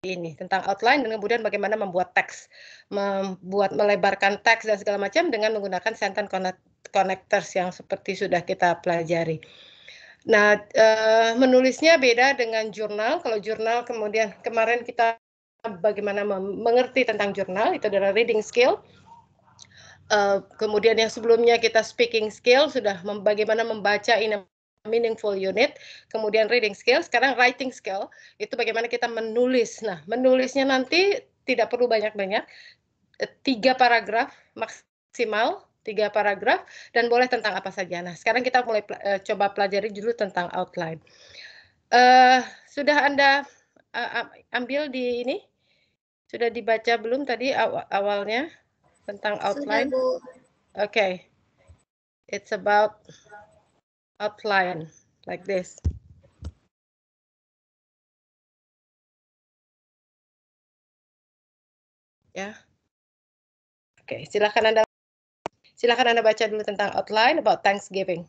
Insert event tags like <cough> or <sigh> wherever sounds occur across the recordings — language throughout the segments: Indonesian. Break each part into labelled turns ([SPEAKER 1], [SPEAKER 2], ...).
[SPEAKER 1] ini tentang outline dan kemudian bagaimana membuat teks, membuat melebarkan teks dan segala macam dengan menggunakan sentence connectors yang seperti sudah kita pelajari. Nah, uh, menulisnya beda dengan jurnal. Kalau jurnal kemudian kemarin kita bagaimana mengerti tentang jurnal itu adalah reading skill. Uh, kemudian yang sebelumnya kita speaking skill sudah mem bagaimana membaca ini meaningful unit, kemudian reading skill, sekarang writing skill, itu bagaimana kita menulis. Nah, menulisnya nanti tidak perlu banyak-banyak, tiga paragraf maksimal, tiga paragraf, dan boleh tentang apa saja. Nah, sekarang kita mulai pl eh, coba pelajari dulu tentang outline. Uh, sudah Anda uh, ambil di ini? Sudah dibaca belum tadi aw awalnya tentang outline? Oke. Okay. It's about outline like this.
[SPEAKER 2] Ya. Oke, silakan Anda silakan Anda baca dulu tentang outline about Thanksgiving.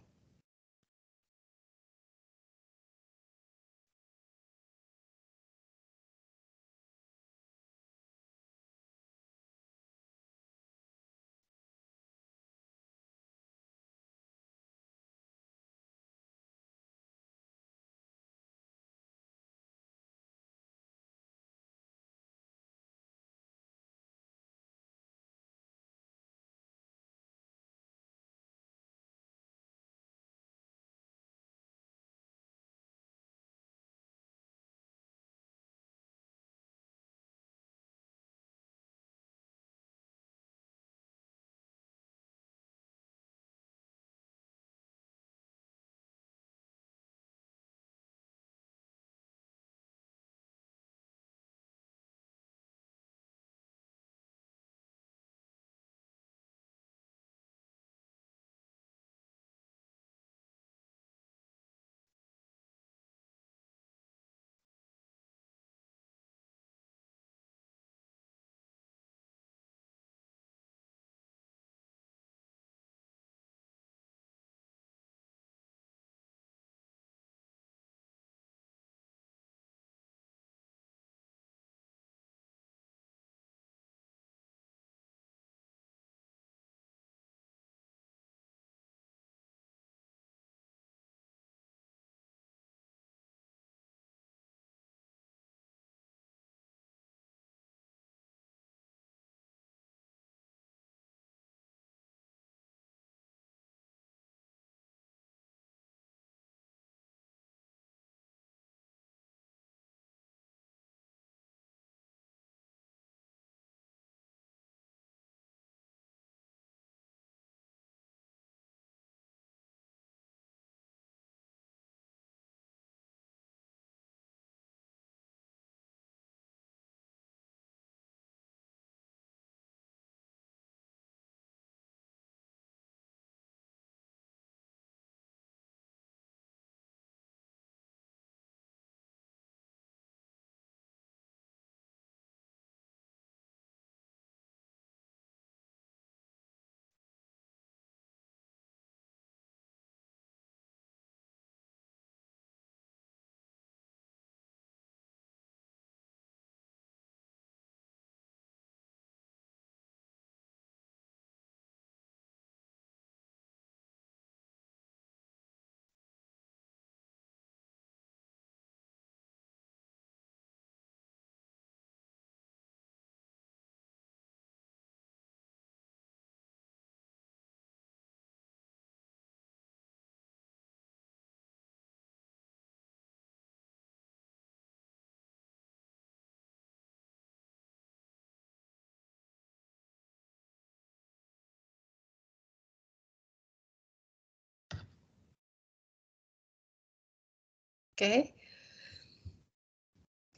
[SPEAKER 2] Oke.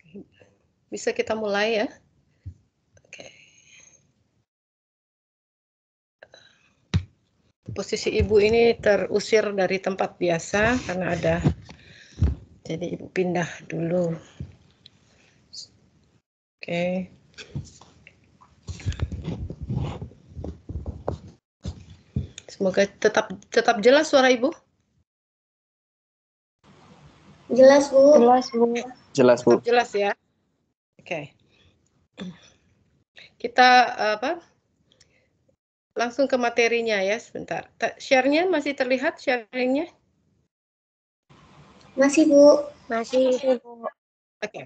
[SPEAKER 1] Okay. Bisa kita mulai ya. Oke. Okay. Posisi ibu ini terusir dari tempat biasa karena ada jadi ibu pindah dulu. Oke. Okay. Semoga tetap tetap jelas suara ibu. Jelas, Bu. Jelas, Bu. Jelas, Bu. Jelas ya. Oke. Okay. Kita apa? Langsung ke materinya ya sebentar. Share-nya masih terlihat sharing-nya? Masih, Bu. Masih, Masih Oke. Okay.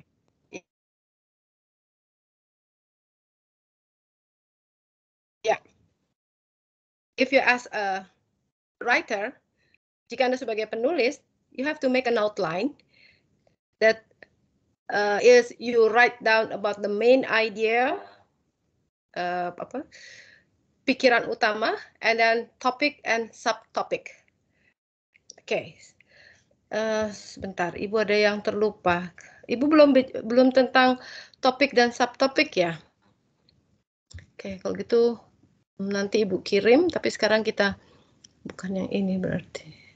[SPEAKER 1] Ya. If you ask a writer, jika Anda sebagai penulis you have to make an outline that uh, is you write down about the main idea uh, apa pikiran utama and then topic and subtopic. Oke. Okay. Uh, sebentar, Ibu ada yang terlupa. Ibu belum belum tentang topik dan subtopik ya. Oke, okay, kalau gitu nanti Ibu kirim tapi sekarang kita bukan yang ini berarti.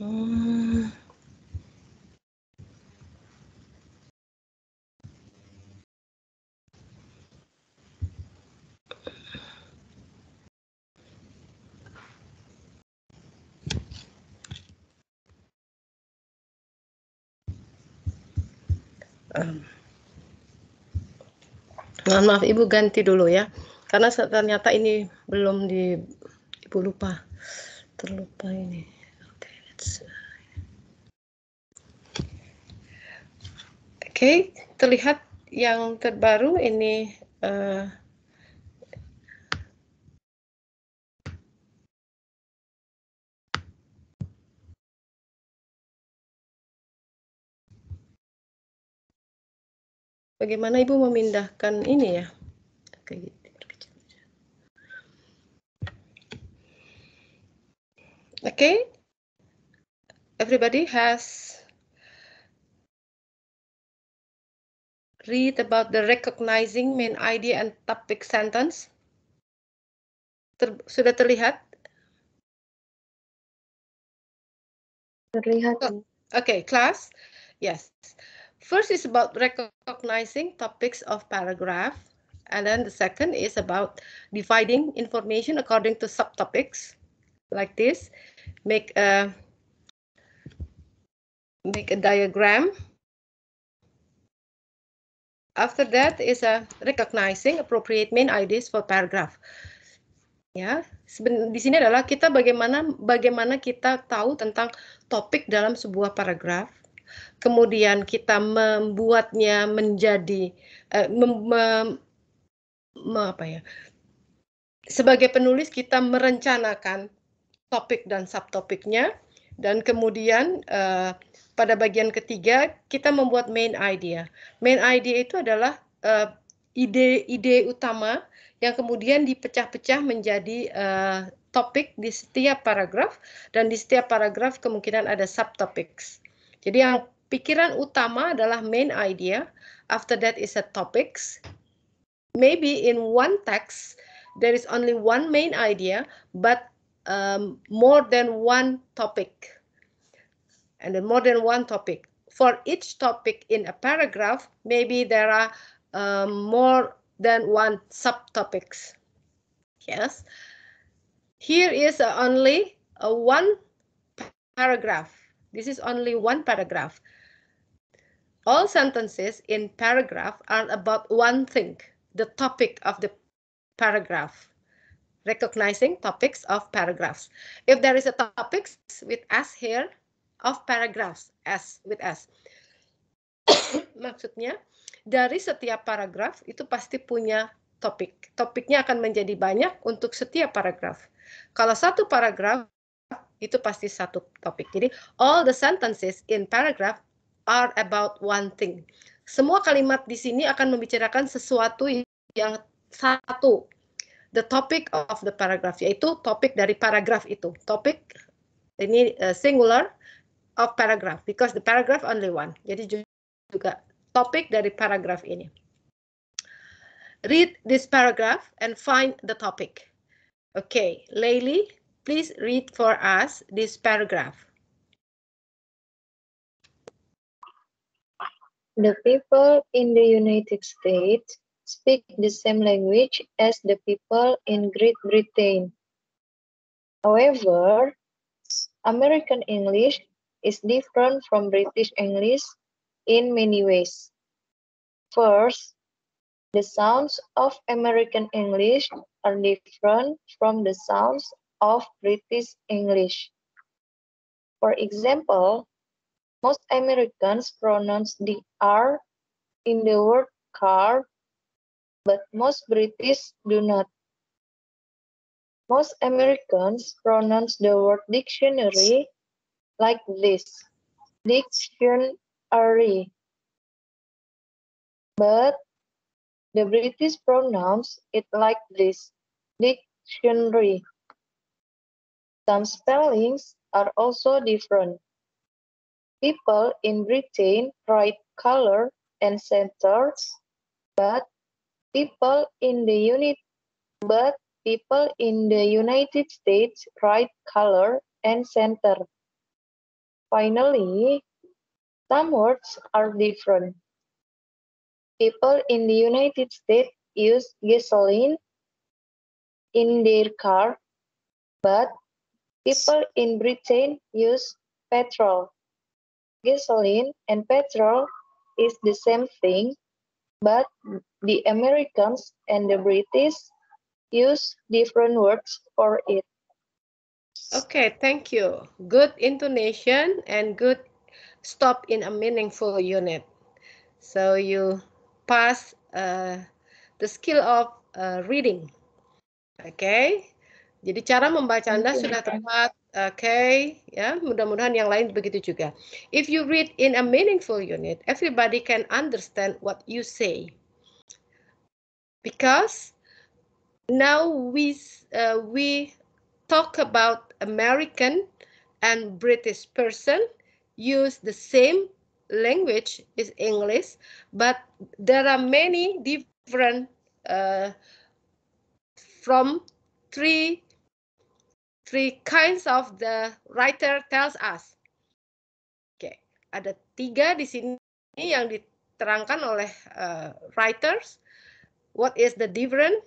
[SPEAKER 1] Hmm. Mohon maaf Ibu ganti dulu ya. Karena ternyata ini belum di Ibu lupa. Terlupa ini. Oke, okay, terlihat yang terbaru ini uh,
[SPEAKER 2] Bagaimana Ibu
[SPEAKER 1] memindahkan ini ya? Oke, gitu. Okay. everybody
[SPEAKER 2] has read about the recognizing main idea and topic sentence? Ter, sudah
[SPEAKER 1] terlihat? Terlihat. Oh, okay, class. Yes. First is about recognizing topics of paragraph. And then the second is about dividing information according to subtopics like this. Make a make a diagram. After that is a recognizing appropriate main ideas for paragraph. Ya, di sini adalah kita bagaimana bagaimana kita tahu tentang topik dalam sebuah paragraf. Kemudian kita membuatnya menjadi eh, mem, mem, mem, apa ya? Sebagai penulis kita merencanakan topik dan subtopiknya dan kemudian eh, pada bagian ketiga kita membuat main idea. Main idea itu adalah eh, ide ide-ide utama yang kemudian dipecah-pecah menjadi uh, topik di setiap paragraf dan di setiap paragraf kemungkinan ada subtopics. Jadi yang pikiran utama adalah main idea, after that is a topics. Maybe in one text there is only one main idea but um, more than one topic. and then more than one topic. For each topic in a paragraph, maybe there are um, more than one subtopics. Yes. Here is uh, only uh, one paragraph. This is only one paragraph. All sentences in paragraph are about one thing, the topic of the paragraph. Recognizing topics of paragraphs. If there is a topics with us here, of paragraphs S with S. <coughs> Maksudnya dari setiap paragraf itu pasti punya topik. Topiknya akan menjadi banyak untuk setiap paragraf. Kalau satu paragraf itu pasti satu topik. Jadi all the sentences in paragraph are about one thing. Semua kalimat di sini akan membicarakan sesuatu yang satu. The topic of the paragraph yaitu topik dari paragraf itu. Topik ini eh, singular of paragraph because the paragraph only one. Jadi juga topik dari paragraph ini. Read this paragraph and find the topic. Okay, Layli, please read for us this paragraph.
[SPEAKER 3] The people in the United States speak the same language as the people in Great Britain. However, American English is different from British English in many ways. First, the sounds of American English are different from the sounds of British English. For example, most Americans pronounce the R in the word car, but most British do not. Most Americans pronounce the word dictionary like this. Dictionary. But the British pronounce it like this. Dictionary. Some spellings are also different. People in Britain write color and centers, but people in the unit but people in the United States write color and center. Finally, some words are different. People in the United States use gasoline in their car, but people in Britain use petrol. Gasoline and petrol is the same thing, but the Americans and the British use different words for it.
[SPEAKER 1] Okay, thank you. Good intonation and good stop in a meaningful unit. So you pass uh, the skill of uh, reading. okay. jadi cara membaca Anda sudah tepat. okay. ya mudah-mudahan yang lain begitu juga. If you read in a meaningful unit, everybody can understand what you say. Because now we uh, we talk about American and British person use the same language is English, but there are many different uh, from three three kinds of the writer tells us. okay. ada tiga di sini yang diterangkan oleh uh, writers. What is the different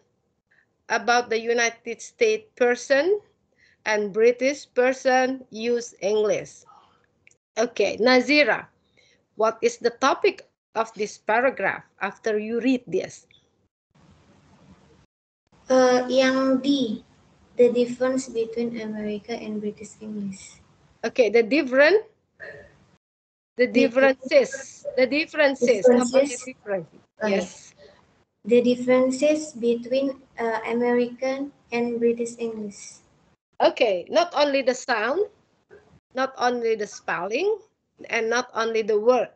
[SPEAKER 1] about the United States person and British person use English. Okay, Nazira, what is the topic of this paragraph after you read this? Uh, yang D, the difference between America and British English. Okay, the different, the differences, the differences, differences. The
[SPEAKER 4] difference? okay. yes.
[SPEAKER 1] The differences between uh, American and British English. Okay, not only the sound, not only the spelling, and not only the word.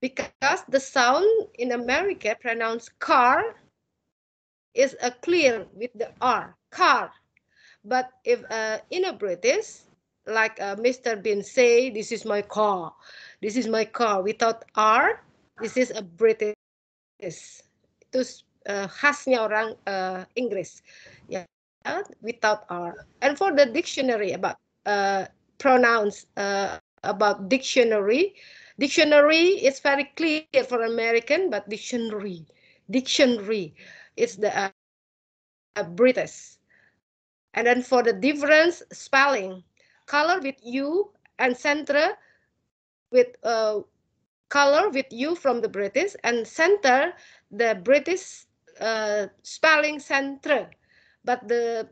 [SPEAKER 1] Because the sound in America pronounced car is a clear with the R, car. But if uh, in a British, like uh, Mr. Bean say, this is my car, this is my car, without R, this is a British. Itu uh, khasnya orang uh, Inggris. Ya, uh, without R. And for the dictionary about uh, pronouns, uh, about dictionary, dictionary is very clear for American, but dictionary, dictionary is the uh, uh, British. And then for the difference spelling, color with U and center with color with U from the British and center the British uh, spelling center but the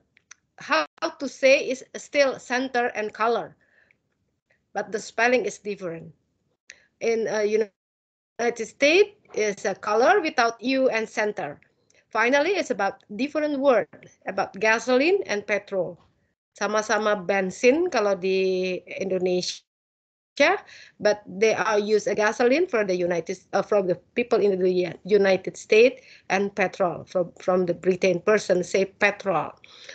[SPEAKER 1] how to say is still center and color, but the spelling is different. In uh, United States, it's a color without U and center. Finally, it's about different word about gasoline and petrol. Sama-sama bensin kalau di Indonesia care, but they are used gasoline for the United uh, from the people in the United States and petrol from from the Britain person say petrol.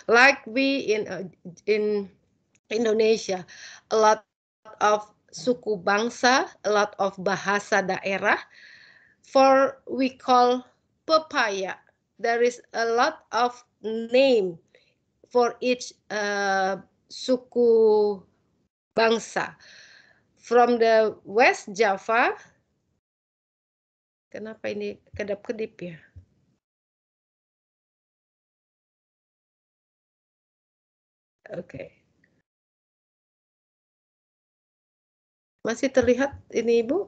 [SPEAKER 1] Like we in uh, in Indonesia, a lot of suku bangsa, a lot of bahasa daerah. For we call papaya, there is a lot of name for each uh, suku bangsa. from the West Java. Kenapa ini kedap-kedip
[SPEAKER 2] ya? Oke. Okay.
[SPEAKER 1] Masih terlihat ini Ibu?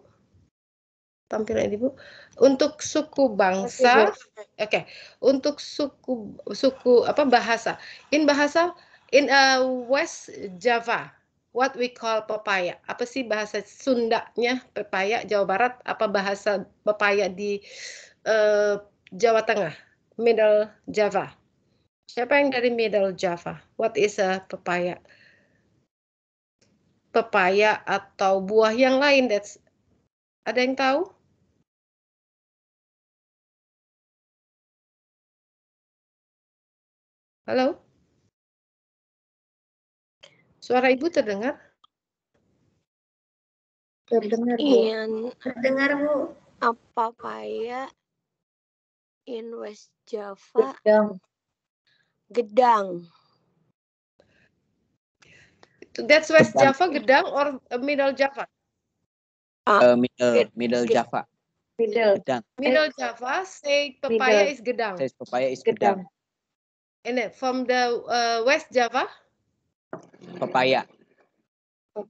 [SPEAKER 1] Tampilan Ibu. Untuk suku bangsa, oke. Okay. Untuk suku suku apa bahasa? In bahasa in uh, West Java what we call pepaya. Apa sih bahasa Sundanya pepaya Jawa Barat? Apa bahasa pepaya di uh, Jawa Tengah? Middle Java. Siapa yang dari Middle Java? What is a pepaya? Pepaya atau buah yang lain? That's ada yang tahu?
[SPEAKER 2] Halo? Suara Ibu terdengar? Terdengar, Bu. In,
[SPEAKER 4] terdengar, Bu. Apa paya
[SPEAKER 1] in West Java? Gedang. Gedang. That's West Gedang. Java, Gedang, or uh, Middle Java?
[SPEAKER 5] Ah, uh, middle, middle Java. Middle. Gedang.
[SPEAKER 1] Middle Java, say papaya middle. is Gedang. Say
[SPEAKER 5] papaya is Gedang.
[SPEAKER 1] Gedang. And from the uh, West Java? Pepaya.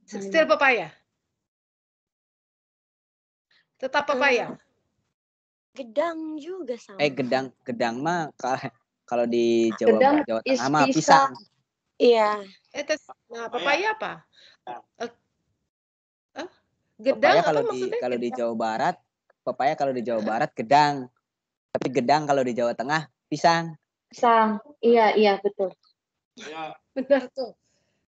[SPEAKER 1] Still pepaya.
[SPEAKER 2] Tetap pepaya. Eh, gedang
[SPEAKER 1] juga sama. Eh gedang,
[SPEAKER 5] gedang mah kalau di Jawa gedang Jawa Tengah mah pisang.
[SPEAKER 1] Iya. Eh tes, nah pepaya apa? Eh,
[SPEAKER 5] eh, gedang pepaya kalau di kalau di Jawa Barat, pepaya kalau di Jawa Barat gedang. Tapi gedang kalau di Jawa Tengah pisang.
[SPEAKER 1] Pisang. Iya, iya betul. Iya. Benar tuh.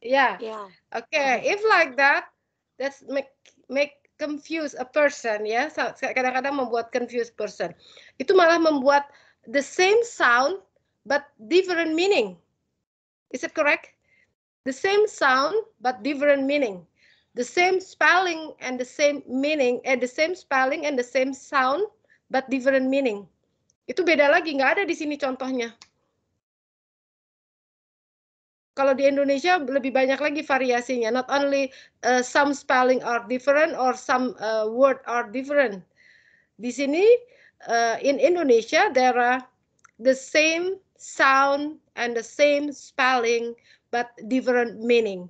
[SPEAKER 1] Yeah. Yeah. Okay. If like that, that's make make confuse a person ya. Yeah? Kadang-kadang membuat confuse person. Itu malah membuat the same sound but different meaning. Is it correct? The same sound but different meaning. The same spelling and the same meaning, and eh, the same spelling and the same sound but different meaning. Itu beda lagi, nggak ada di sini contohnya. Kalau di Indonesia lebih banyak lagi variasinya. Not only uh, some spelling are different or some uh, word are different. Di sini uh, in Indonesia there are the same sound and the same spelling but different meaning.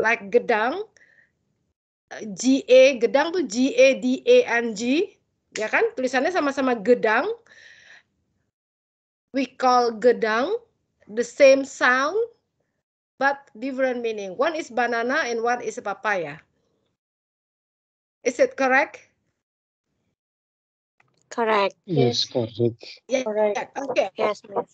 [SPEAKER 1] Like gedang, G A e, gedang tuh G A e D A e N G ya kan tulisannya sama-sama gedang we call gedang the same sound but different meaning. One is banana and one is papaya. Is it correct? Correct.
[SPEAKER 2] Yes, correct.
[SPEAKER 1] Yeah, correct. Okay. Yes, miss.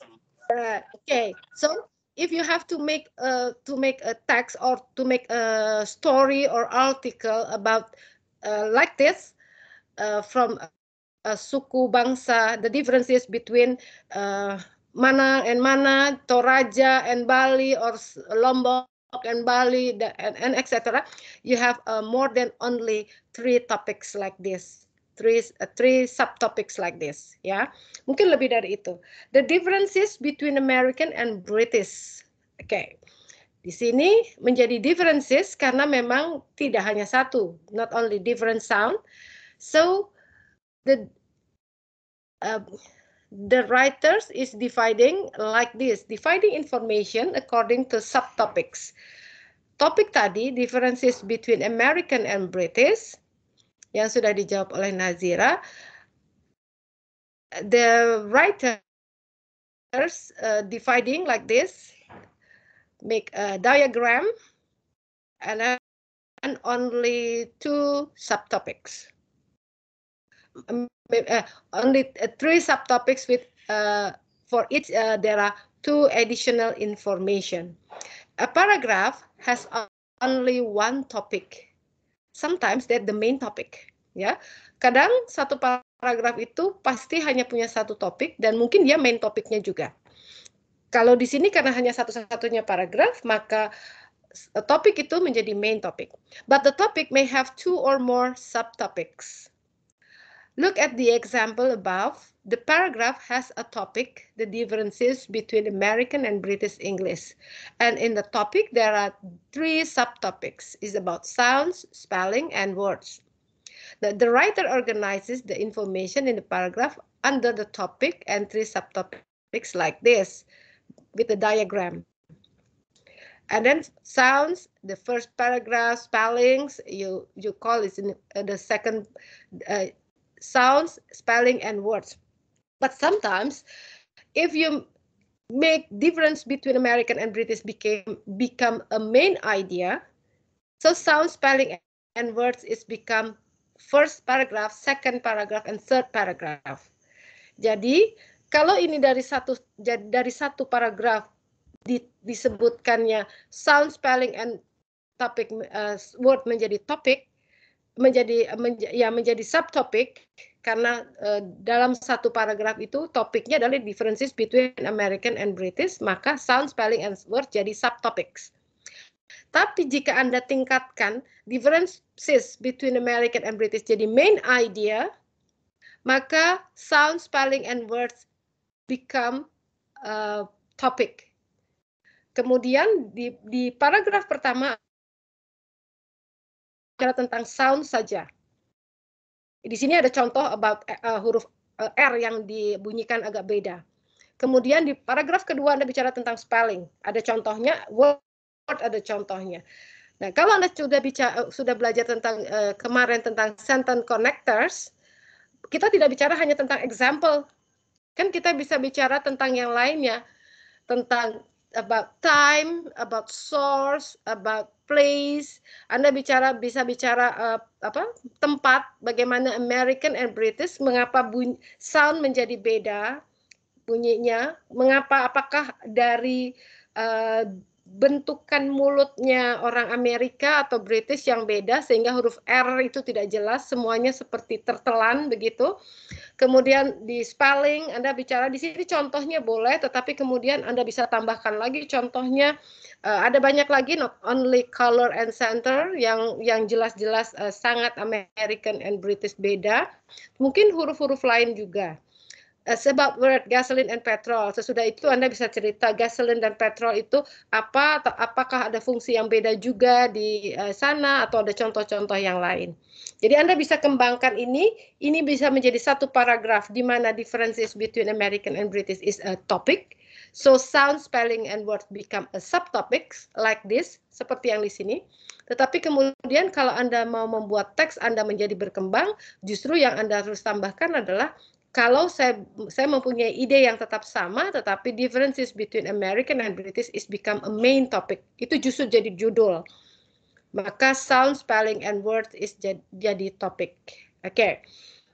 [SPEAKER 1] Uh, okay. So if you have to make a to make a text or to make a story or article about uh, like this uh, from a uh, suku bangsa, the differences between uh, Mana and Mana, Toraja and Bali, or Lombok and Bali, and, and etc. You have uh, more than only three topics like this. Three, uh, three subtopics like this, ya. Yeah. Mungkin lebih dari itu. The differences between American and British. Oke. Okay. Di sini menjadi differences karena memang tidak hanya satu, not only different sound. So the uh, the writers is dividing like this, dividing information according to subtopics. Topik tadi, differences between American and British, yang sudah dijawab oleh Nazira. The writers uh, dividing like this, make a diagram, and, uh, and only two subtopics. uh, only uh, three subtopics with uh, for each uh, there are two additional information. A paragraph has only one topic. Sometimes that the main topic. Ya, kadang satu paragraf itu pasti hanya punya satu topik dan mungkin dia main topiknya juga. Kalau di sini karena hanya satu-satunya paragraf, maka topik itu menjadi main topik. But the topic may have two or more subtopics. Look at the example above. The paragraph has a topic, the differences between American and British English. And in the topic, there are three subtopics. It's about sounds, spelling, and words. The, the writer organizes the information in the paragraph under the topic and three subtopics like this with a diagram. And then sounds, the first paragraph, spellings, you, you call it in the second uh, sounds, spelling, and words. But sometimes, if you make difference between American and British became become a main idea, so sound, spelling, and words is become first paragraph, second paragraph, and third paragraph. Jadi kalau ini dari satu dari satu paragraf di, disebutkannya sound, spelling, and topic uh, word menjadi topik, menjadi menja, ya menjadi subtopik karena uh, dalam satu paragraf itu topiknya adalah differences between American and British maka sound spelling and word jadi subtopics. Tapi jika Anda tingkatkan differences between American and British jadi main idea maka sound spelling and words become uh, topic. Kemudian di, di paragraf pertama bicara tentang sound saja. Di sini ada contoh about uh, huruf uh, R yang dibunyikan agak beda. Kemudian di paragraf kedua Anda bicara tentang spelling. Ada contohnya, word ada contohnya. Nah, kalau Anda sudah bicara sudah belajar tentang uh, kemarin tentang sentence connectors, kita tidak bicara hanya tentang example. Kan kita bisa bicara tentang yang lainnya, tentang about time, about source, about place. Anda bicara bisa bicara uh, apa tempat, bagaimana American and British, mengapa bunyi, sound menjadi beda bunyinya, mengapa apakah dari uh, bentukan mulutnya orang Amerika atau British yang beda sehingga huruf R itu tidak jelas semuanya seperti tertelan begitu. Kemudian di spelling Anda bicara di sini contohnya boleh tetapi kemudian Anda bisa tambahkan lagi contohnya uh, ada banyak lagi not only color and center yang yang jelas-jelas uh, sangat American and British beda. Mungkin huruf-huruf lain juga. Eh, sebab word gasoline and petrol. Sesudah itu Anda bisa cerita gasoline dan petrol itu apa atau apakah ada fungsi yang beda juga di eh, sana atau ada contoh-contoh yang lain. Jadi Anda bisa kembangkan ini, ini bisa menjadi satu paragraf di mana differences between American and British is a topic. So sound, spelling, and word become a subtopics like this, seperti yang di sini. Tetapi kemudian kalau Anda mau membuat teks Anda menjadi berkembang, justru yang Anda harus tambahkan adalah kalau saya saya mempunyai ide yang tetap sama tetapi differences between American and British is become a main topic itu justru jadi judul maka sound spelling and word is jadi, jadi topik oke okay.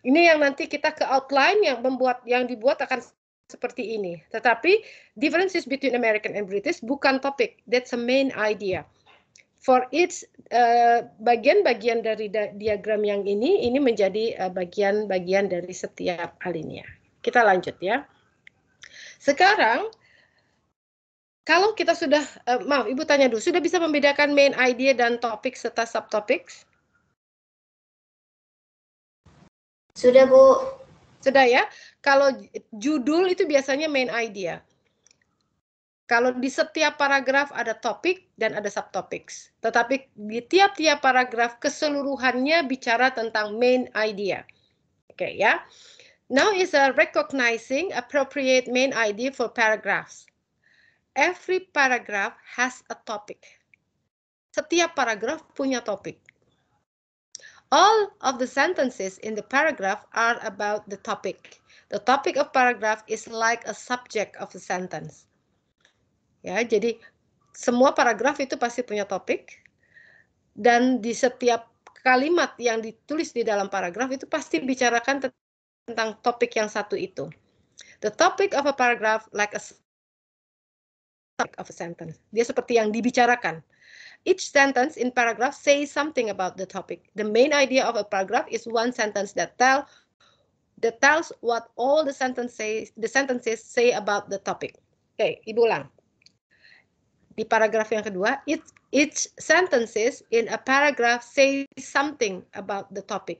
[SPEAKER 1] ini yang nanti kita ke outline yang membuat yang dibuat akan seperti ini tetapi differences between American and British bukan topik that's a main idea for each eh, bagian-bagian uh, dari diagram yang ini ini menjadi eh, bagian-bagian uh, dari setiap alinea. Kita lanjut ya. Sekarang kalau kita sudah uh, maaf Ibu tanya dulu, sudah bisa membedakan main idea dan topik serta subtopics? Sudah, Bu. Sudah ya. Kalau judul itu biasanya main idea. Kalau di setiap paragraf ada topik dan ada subtopics. Tetapi di tiap-tiap paragraf keseluruhannya bicara tentang main idea. Oke okay, ya. Now is a recognizing appropriate main idea for paragraphs. Every paragraph has a topic. Setiap paragraf punya topik. All of the sentences in the paragraph are about the topic. The topic of paragraph is like a subject of a sentence. Ya, jadi semua paragraf itu pasti punya topik dan di setiap kalimat yang ditulis di dalam paragraf itu pasti bicarakan tentang topik yang satu itu. The topic of a paragraph like a topic of a sentence. Dia seperti yang dibicarakan. Each sentence in paragraph say something about the topic. The main idea of a paragraph is one sentence that tell that tells what all the sentences the sentences say about the topic. Oke, okay, Ibu ulang di paragraf yang kedua, each, each sentences in a paragraph say something about the topic.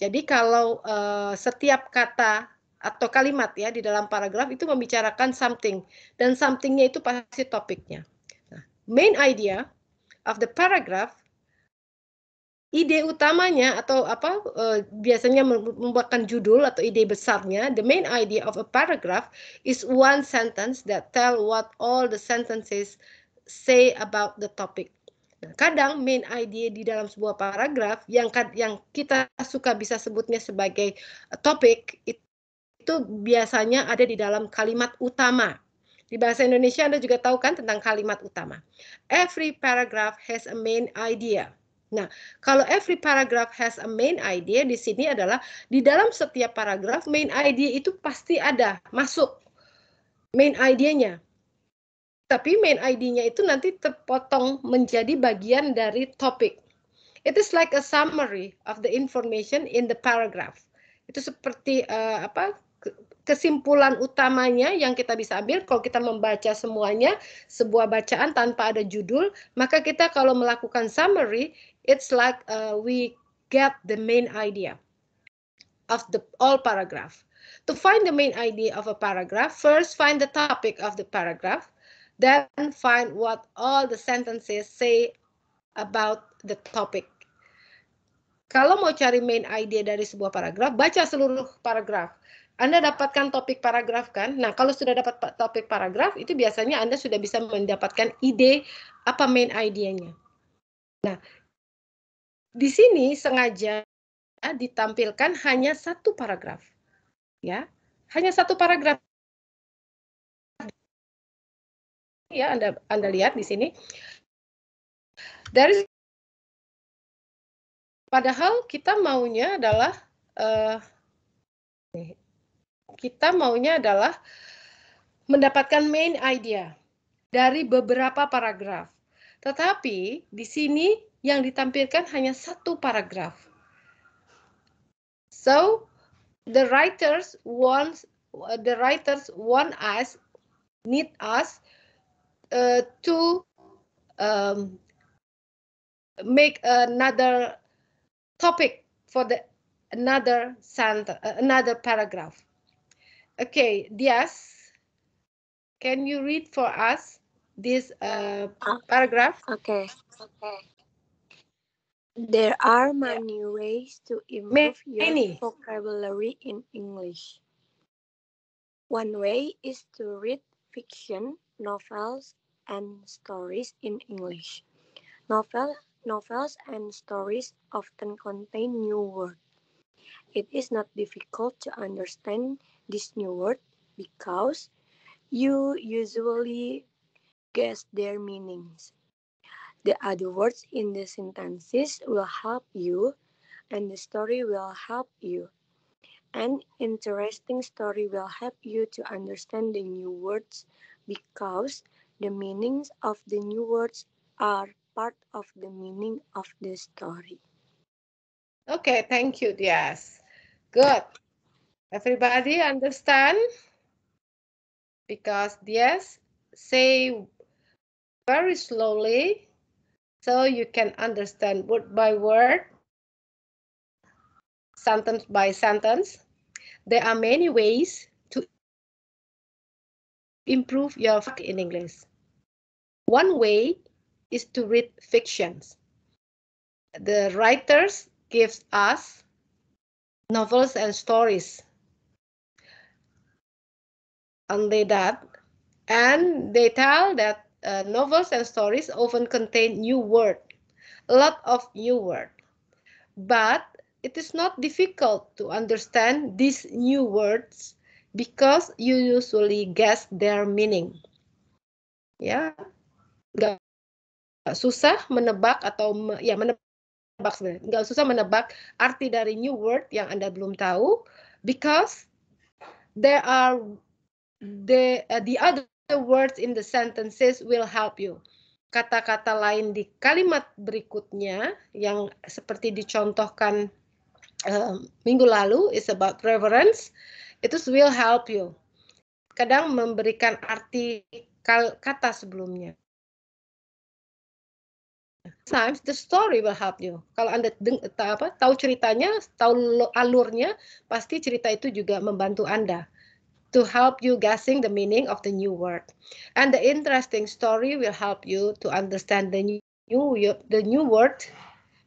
[SPEAKER 1] Jadi kalau uh, setiap kata atau kalimat ya di dalam paragraf itu membicarakan something dan somethingnya itu pasti topiknya. Nah, main idea of the paragraph ide utamanya atau apa uh, biasanya membuatkan judul atau ide besarnya the main idea of a paragraph is one sentence that tell what all the sentences say about the topic. Nah, kadang main idea di dalam sebuah paragraf yang yang kita suka bisa sebutnya sebagai eh, topik itu biasanya ada di dalam kalimat utama. Di bahasa Indonesia Anda juga tahu kan tentang kalimat utama. Every paragraph has a main idea. Nah, kalau every paragraph has a main idea di sini adalah di dalam setiap paragraf main idea itu pasti ada masuk main idenya tapi main ID-nya itu nanti terpotong menjadi bagian dari topik. It is like a summary of the information in the paragraph. Itu seperti uh, apa kesimpulan utamanya yang kita bisa ambil kalau kita membaca semuanya sebuah bacaan tanpa ada judul maka kita kalau melakukan summary it's like uh, we get the main idea of the all paragraph to find the main idea of a paragraph first find the topic of the paragraph Then find what all the sentences say about the topic. Kalau mau cari main idea dari sebuah paragraf, baca seluruh paragraf. Anda dapatkan topik paragraf kan? Nah, kalau sudah dapat topik paragraf, itu biasanya Anda sudah bisa mendapatkan ide apa main idenya. Nah, di sini sengaja ditampilkan hanya satu paragraf. Ya, hanya
[SPEAKER 2] satu paragraf ya Anda Anda lihat di sini. Dari padahal
[SPEAKER 1] kita maunya adalah uh, kita maunya adalah mendapatkan main idea dari beberapa paragraf. Tetapi di sini yang ditampilkan hanya satu paragraf. So the writers wants the writers want us need us uh, to um, make another topic for the another sand, uh, another paragraph. Okay, Diaz, can you read for us this uh, paragraph? Okay. Okay. There are many
[SPEAKER 4] ways to improve your vocabulary in English. One way is to read fiction novels and stories in English. Novel, novels and stories often contain new words. It is not difficult to understand this new word because you usually guess their meanings. The other words in the sentences will help you, and the story will help you. An interesting story will help you to understand the new words because the meanings of the
[SPEAKER 1] new words are part of the meaning of the story. Okay, thank you, Diaz. Good. Everybody understand? Because Diaz say very slowly so you can understand word by word, sentence by sentence. There are many ways
[SPEAKER 2] improve your fuck in English. One
[SPEAKER 1] way is to read fictions. The writers gives us novels and stories. Only that, and they tell that uh, novels and stories often contain new word, a lot of new word. But it is not difficult to understand these new words because you usually guess their meaning. Ya, nggak susah menebak atau me, ya menebak sebenarnya nggak susah menebak arti dari new word yang anda belum tahu because there are the uh, the other words in the sentences will help you. Kata-kata lain di kalimat berikutnya yang seperti dicontohkan uh, minggu lalu is about reverence Itu will help you. Kadang memberikan arti kata sebelumnya. Sometimes the story will help you. Kalau Anda deng, apa, tahu ceritanya, tahu alurnya, pasti cerita itu juga membantu Anda to help you guessing the meaning of the new word. And the interesting story will help you to understand the new the new word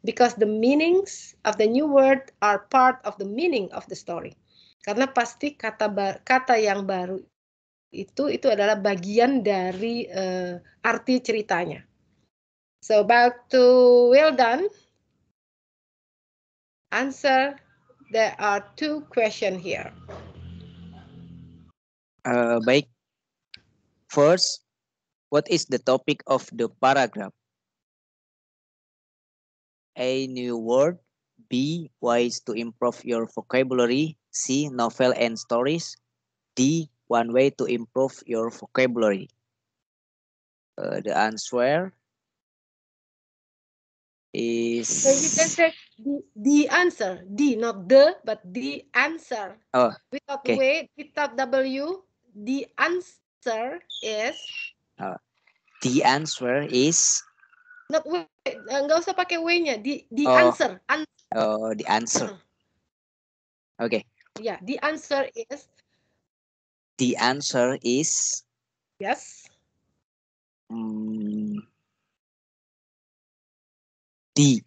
[SPEAKER 1] because the meanings of the new word are part of the meaning of the story. Karena pasti kata kata yang baru itu itu adalah bagian dari uh, arti ceritanya. So back to well done. Answer there are two question here.
[SPEAKER 5] Uh, baik. First, what is the topic of the paragraph? A new word. B. Ways to improve your vocabulary. C. Novel and Stories. D. One Way to Improve Your Vocabulary. Uh, the answer
[SPEAKER 2] is... So you
[SPEAKER 1] can say the, the answer. D, not the, but the answer. Oh, without okay. way, without W, the answer is...
[SPEAKER 5] Oh. The answer is...
[SPEAKER 1] Not way, uh, nggak usah pakai way-nya. The, the oh. answer. An
[SPEAKER 5] oh, the answer. Oke. Hmm. Okay.
[SPEAKER 1] Yeah, the answer is.
[SPEAKER 2] The answer is. Yes. Mm, D.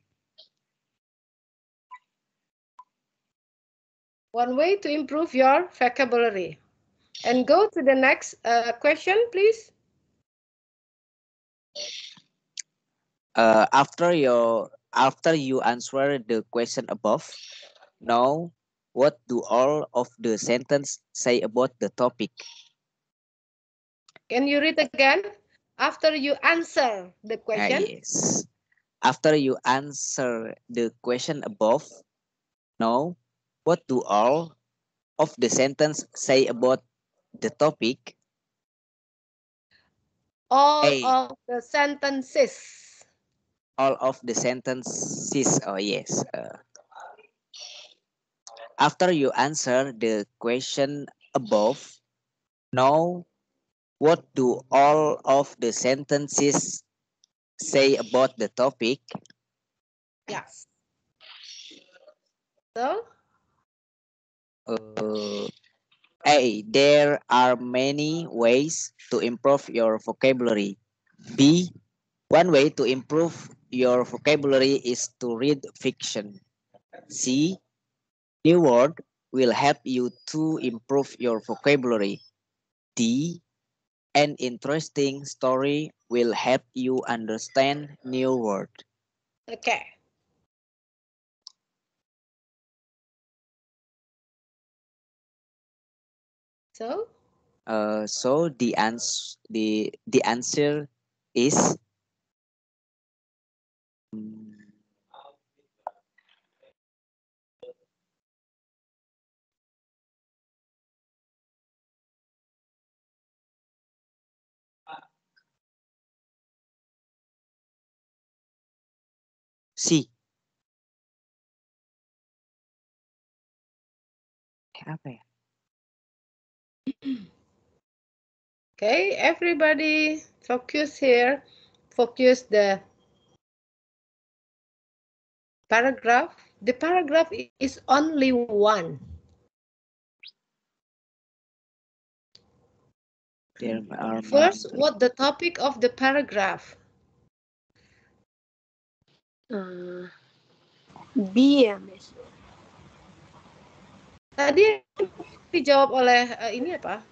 [SPEAKER 1] One way to improve your vocabulary. And go to the next uh, question, please.
[SPEAKER 5] Uh, after your after you answer the question above, now what do all of the sentence say about the topic?
[SPEAKER 1] Can you read again? After you answer the ah, question. Ah, yes.
[SPEAKER 5] After you answer the question above, now what do all of the sentence say about the topic?
[SPEAKER 1] All A. of the sentences.
[SPEAKER 5] All of the sentences. Oh, yes. Uh, after you answer the question above, now what do all of the sentences say about the topic?
[SPEAKER 2] Yes. So?
[SPEAKER 5] Uh, A. There are many ways to improve your vocabulary. B. One way to improve your vocabulary is to read fiction. C. New word will help you to improve your vocabulary. D. An interesting story will help you
[SPEAKER 2] understand new word. Okay. So? Uh, so the ans the the answer is um, C. Apa ya? Okay, everybody focus here. Focus the paragraph. The paragraph is only one. First, what the topic of the paragraph?
[SPEAKER 1] Nah, B ya, Miss. Tadi dijawab oleh uh, ini
[SPEAKER 2] apa?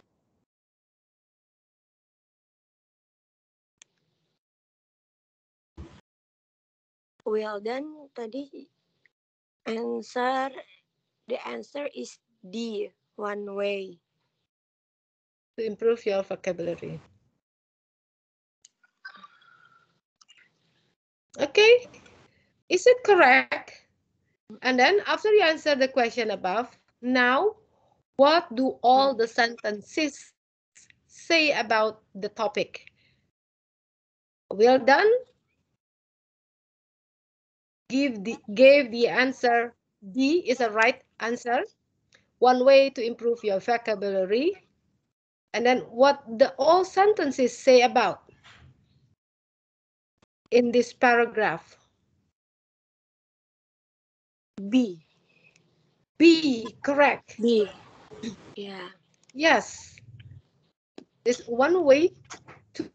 [SPEAKER 4] Well, dan tadi answer the answer is D, one way. To improve your vocabulary.
[SPEAKER 1] Okay. Is it correct? And then after you answer the question above, now what do all the sentences say about the topic? Well done. Give the, gave the answer D is a right answer. One way to improve your vocabulary. And then what the all sentences say about
[SPEAKER 2] in this paragraph.
[SPEAKER 1] B. B, correct. B. Yeah. Yes. It's one way to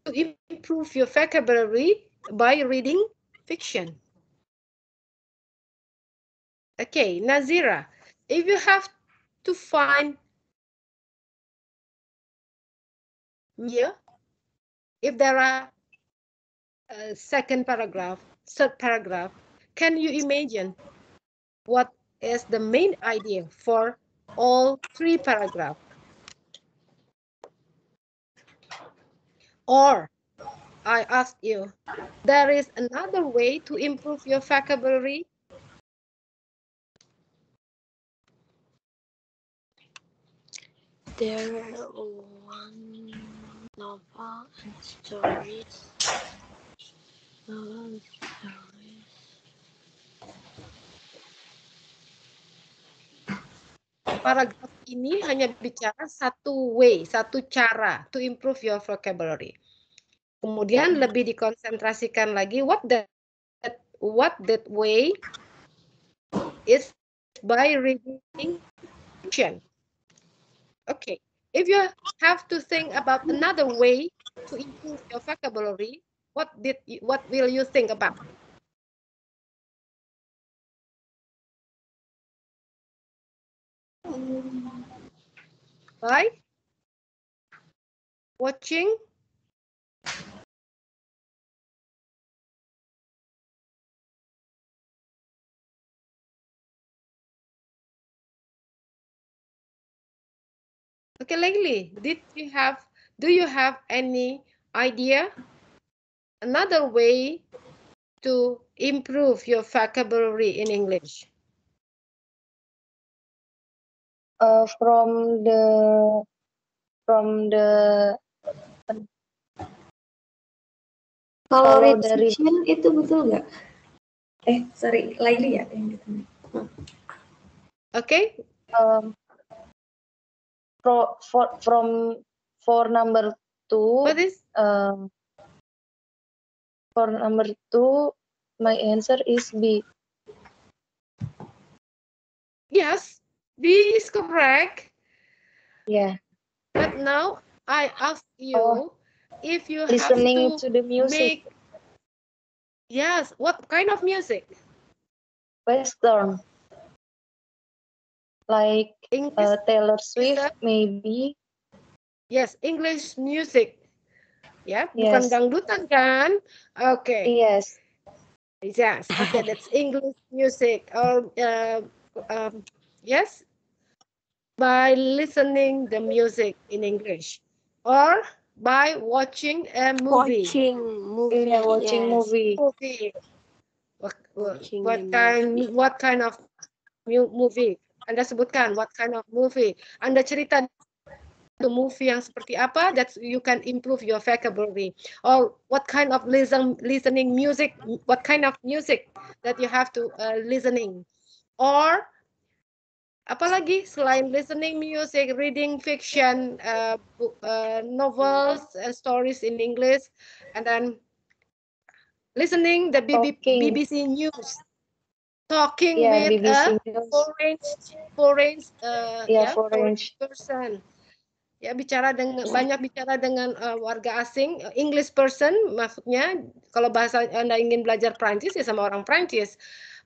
[SPEAKER 1] improve your vocabulary by reading fiction.
[SPEAKER 2] Okay, Nazira, if you have to find yeah, if there are
[SPEAKER 1] uh, second paragraph, third paragraph, can you imagine what is the main idea for all three paragraphs? Or I ask you, there is another way to improve your vocabulary?
[SPEAKER 3] There are
[SPEAKER 4] one novel and stories.
[SPEAKER 1] Novel and stories. paragraf ini hanya bicara satu way, satu cara to improve your vocabulary. Kemudian hmm. lebih dikonsentrasikan lagi what that what that way is by reading fiction. Okay, if you have to think about another way to improve your vocabulary, what did
[SPEAKER 2] what will you think about? by watching Okay, Lily,
[SPEAKER 1] did you have, do you have any idea? Another way to improve your vocabulary in English?
[SPEAKER 3] uh, from the from the kalau dari, itu betul nggak? Eh, sorry, Laili ya yang ditanya. Oke. Okay. Um, for, from for number two. What is? Um, for number two, my answer is B.
[SPEAKER 1] Yes, B is correct. Yeah. But now I ask you oh, if you listening have to, to the music. Make... Yes, what kind of music?
[SPEAKER 3] Western. Like uh, English, uh, Taylor Swift, that... maybe.
[SPEAKER 1] Yes, English music. yeah, yes. bukan dangdutan kan? Okay. Yes. Yes. Okay, that's English music or uh, um, yes, by listening the music in English or by watching a movie. Watching movie. Yeah, watching yes. movie. movie. What, what, what kind movie. what kind of movie? Anda sebutkan what kind of movie. Anda cerita the movie yang seperti apa that you can improve your vocabulary or what kind of listen, listening music what kind of music that you have to uh, listening or apalagi selain listening music, reading fiction, uh, uh, novels, uh, stories in English, and then listening the BB talking. BBC News, talking yeah, with BBC a news. foreign foreign uh, yeah, yeah, foreign person. Ya bicara dengan banyak bicara dengan uh, warga asing uh, English person maksudnya kalau bahasa Anda ingin belajar Prancis ya sama orang Prancis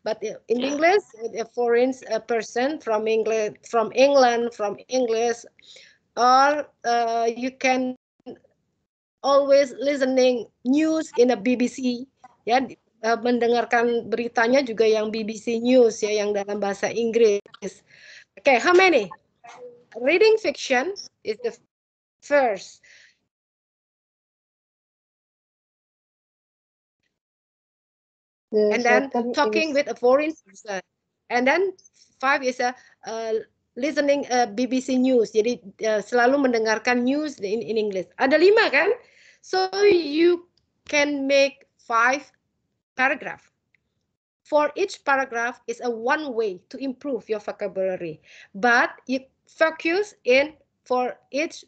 [SPEAKER 1] But in English, a foreign person from England, from England, from English, or uh, you can always listening news in a BBC ya uh, mendengarkan beritanya juga yang BBC News ya yang dalam bahasa Inggris. okay, how many? Reading fiction is the
[SPEAKER 2] first and then talking is... with a
[SPEAKER 1] foreign person. And then five is a uh, uh, listening uh, BBC News. Jadi uh, selalu mendengarkan news in, in English. Ada lima kan? So you can make five paragraph. For each paragraph is a one way to improve your vocabulary. But you focus in for each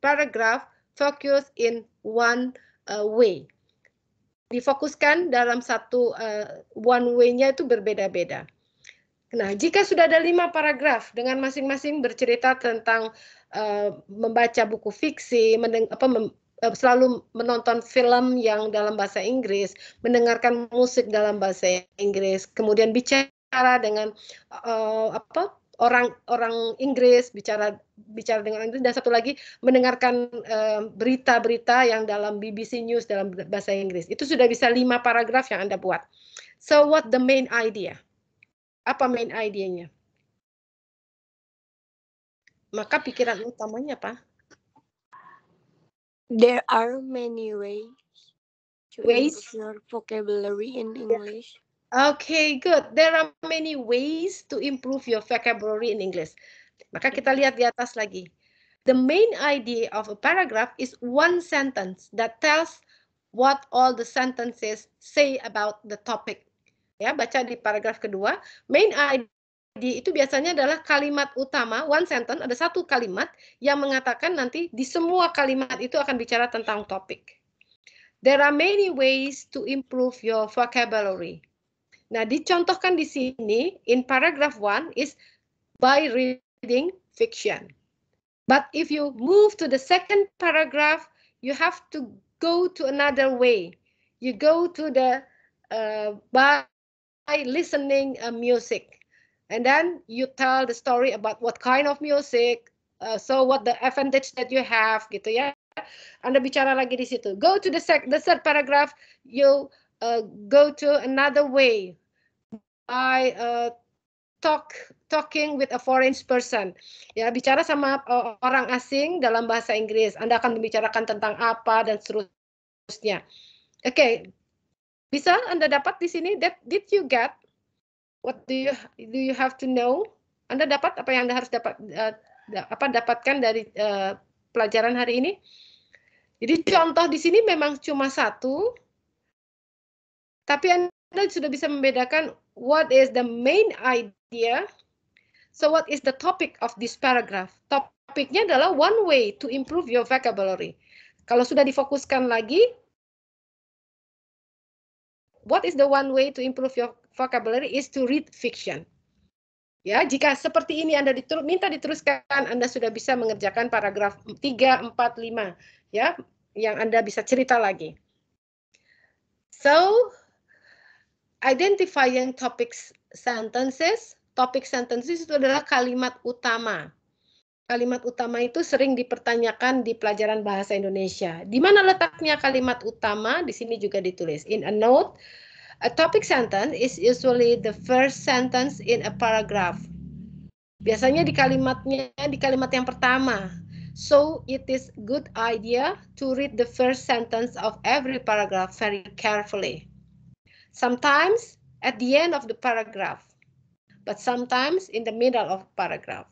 [SPEAKER 1] paragraph, focus in one uh, way. difokuskan dalam satu uh, one way-nya itu berbeda-beda. Nah, jika sudah ada lima paragraf dengan masing-masing bercerita tentang uh, membaca buku fiksi, mendeng apa, mem eh, selalu menonton film yang dalam bahasa Inggris, mendengarkan musik dalam bahasa Inggris, kemudian bicara dengan uh, apa orang orang Inggris bicara bicara dengan Inggris dan satu lagi mendengarkan eh, berita-berita uh, yang dalam BBC News dalam bahasa Inggris itu sudah bisa lima paragraf yang anda buat. So what the main idea? Apa main idenya? Maka pikiran utamanya apa? There are many ways to ways? your vocabulary in English. Yeah. Okay, good. There are many ways to improve your vocabulary in English. Maka kita lihat di atas lagi. The main idea of a paragraph is one sentence that tells what all the sentences say about the topic. Ya, baca di paragraf kedua. Main idea itu biasanya adalah kalimat utama, one sentence, ada satu kalimat yang mengatakan nanti di semua kalimat itu akan bicara tentang topik. There are many ways to improve your vocabulary. Nah, dicontohkan di sini in paragraph one is by reading fiction. But if you move to the second paragraph, you have to go to another way. You go to the uh, by listening uh, music. And then you tell the story about what kind of music, uh, so what the advantage that you have gitu ya. Anda bicara lagi di situ. Go to the, sec the third paragraph, you uh, go to another way. I uh, talk talking with a foreign person. Ya, bicara sama uh, orang asing dalam bahasa Inggris. Anda akan membicarakan tentang apa dan seterusnya. Oke. Okay. Bisa Anda dapat di sini that did you get what do you do you have to know? Anda dapat apa yang Anda harus dapat uh, apa dapatkan dari uh, pelajaran hari ini? Jadi contoh di sini memang cuma satu, tapi Anda sudah bisa membedakan what is the main idea? So what is the topic of this paragraph? Topiknya adalah one way to improve your vocabulary. Kalau sudah difokuskan lagi, what is the one way to improve your vocabulary is to read fiction. Ya, jika seperti ini Anda diteru, minta diteruskan, Anda sudah bisa mengerjakan paragraf 3, 4, 5 ya, yang Anda bisa cerita lagi. So, identifying topic sentences. Topic sentences itu adalah kalimat utama. Kalimat utama itu sering dipertanyakan di pelajaran bahasa Indonesia. Di mana letaknya kalimat utama? Di sini juga ditulis. In a note, a topic sentence is usually the first sentence in a paragraph. Biasanya di kalimatnya di kalimat yang pertama. So it is good idea to read the first sentence of every paragraph very carefully. Sometimes at the end of the paragraph, but sometimes in the middle of paragraph.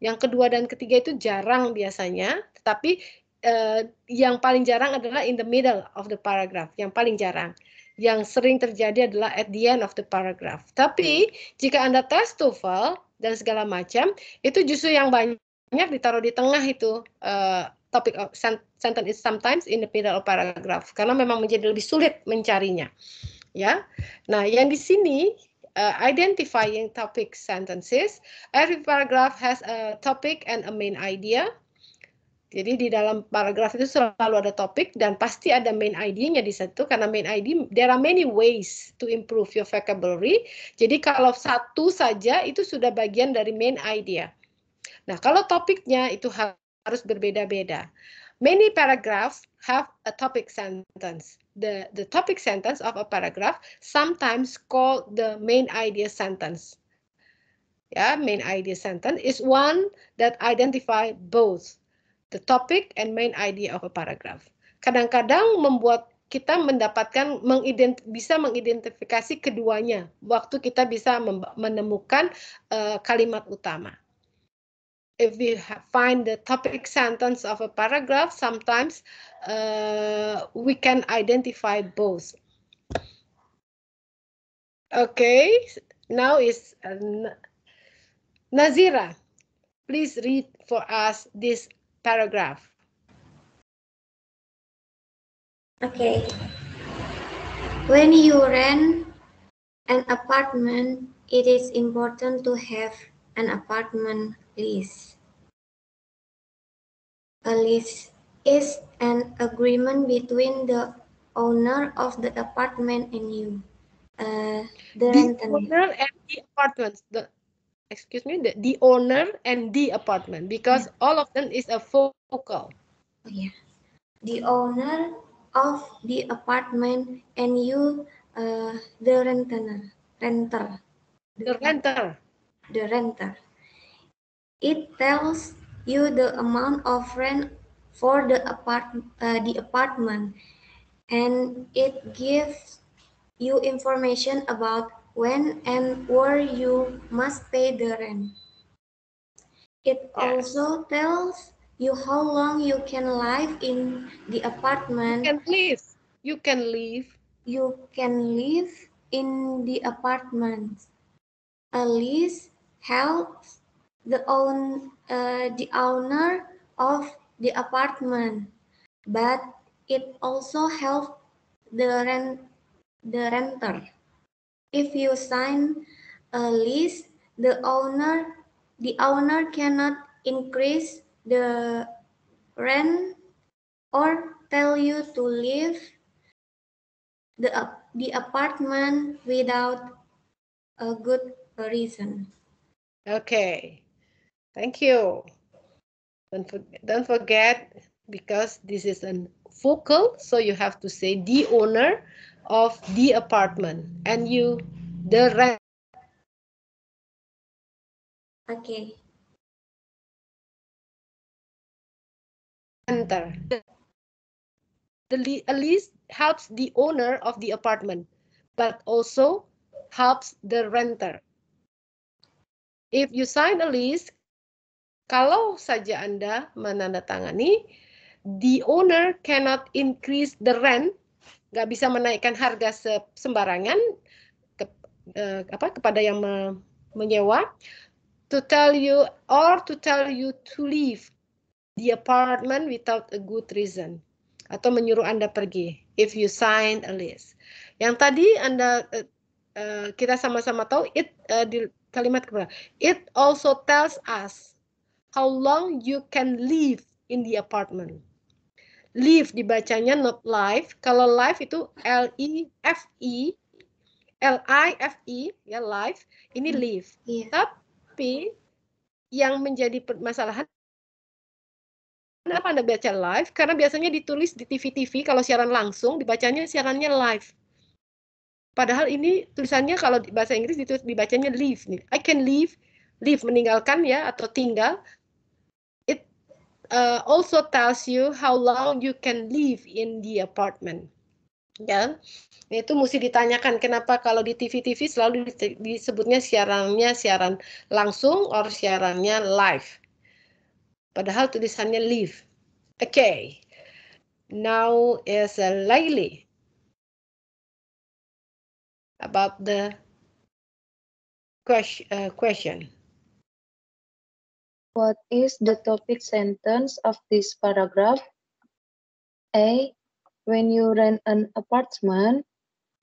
[SPEAKER 1] Yang kedua dan ketiga itu jarang biasanya, tetapi uh, yang paling jarang adalah in the middle of the paragraph, yang paling jarang. Yang sering terjadi adalah at the end of the paragraph. Tapi jika Anda tes TOEFL dan segala macam, itu justru yang banyak ditaruh di tengah itu eh, topic topik sentence is sometimes in the middle of paragraph karena memang menjadi lebih sulit mencarinya ya. Nah, yang di sini uh, identifying topic sentences. Every paragraph has a topic and a main idea. Jadi di dalam paragraf itu selalu ada topik dan pasti ada main idea nya di situ karena main idea, there are many ways to improve your vocabulary. Jadi kalau satu saja itu sudah bagian dari main idea. Nah, kalau topiknya itu harus berbeda-beda. Many paragraphs have a topic sentence the, the topic sentence of a paragraph, sometimes called the main idea sentence. Yeah, main idea sentence is one that identify both the topic and main idea of a paragraph. Kadang-kadang membuat kita mendapatkan mengident bisa mengidentifikasi keduanya waktu kita bisa menemukan uh, kalimat utama. if we find the topic sentence of a paragraph, sometimes uh, we can identify both. Okay, now is uh, Nazira. Please read for us this paragraph. Okay.
[SPEAKER 4] When you rent an apartment, it is important to have an apartment lease. A lease is an agreement between the owner of the apartment
[SPEAKER 1] and you. Uh, the, the owner and the apartment. The excuse me, the, the owner and the apartment because yeah. all of them is a focal. Yeah. The owner of the apartment and
[SPEAKER 4] you, uh, the renter. Renter. The, the renter. The renter. It tells you the amount of rent for the, apart, uh, the apartment and it gives you information about when and where you must pay the rent. It also tells you how long you can live in the apartment. You can You can live. You can live in the apartment. A lease helps the own uh, the owner of the apartment, but it also helps the rent the renter. If you sign a lease, the owner the owner cannot increase the rent or tell you to leave the, uh, the apartment without a good reason.
[SPEAKER 1] Okay. Thank you. Don't, for, don't forget, because this is a focal, so you have to say the owner of the apartment and you the rent. Okay. Enter. The a lease helps the owner of the apartment, but also helps the renter. If you sign a lease, Kalau saja Anda menandatangani, the owner cannot increase the rent, nggak bisa menaikkan harga sembarangan ke, uh, apa, kepada yang me, menyewa, to tell you or to tell you to leave the apartment without a good reason atau menyuruh Anda pergi if you sign a lease. Yang tadi Anda uh, uh, kita sama-sama tahu it uh, di kalimat keberapa. It also tells us how long you can live in the apartment. Live dibacanya not live, kalau live itu L E F E L I F E ya hmm. live, ini live. Yeah. Tapi yang menjadi permasalahan Kenapa Anda baca live? Karena biasanya ditulis di TV-TV kalau siaran langsung dibacanya siarannya live. Padahal ini tulisannya kalau di bahasa Inggris ditulis dibacanya live. nih. I can live, live meninggalkan ya atau tinggal uh, also tells you how long you can live in the apartment. Ya, itu mesti ditanyakan kenapa kalau di TV-TV selalu disebutnya siarannya siaran langsung or siarannya live. Padahal tulisannya live. Oke. Okay. Now is a likely
[SPEAKER 3] about the question. Uh, question. What is the topic sentence of this paragraph? A. When you rent an apartment,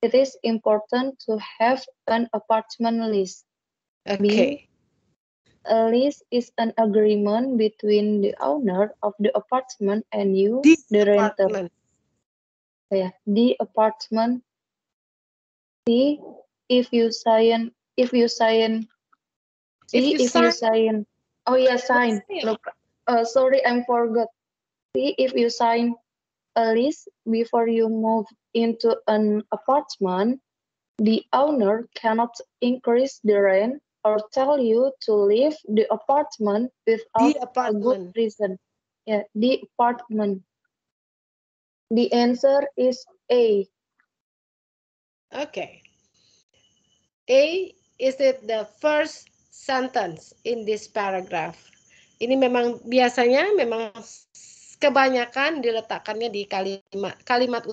[SPEAKER 3] it is important to have an apartment lease. Okay. B, a lease is an agreement between the owner of the apartment and you, the renter. Apartment. Yeah, the apartment. C. If you sign, if you sign,
[SPEAKER 1] C, if you, if sign, you
[SPEAKER 3] sign Oh yeah, sign. Look, uh, sorry, I forgot. See if you sign a lease before you move into an apartment, the owner cannot increase the rent or tell you to leave the apartment without the apartment. a good reason. Yeah, the apartment. The answer is A.
[SPEAKER 1] Okay. A, is it the first sentence in this paragraph. Ini memang biasanya memang kebanyakan diletakkannya di kalimat kalimat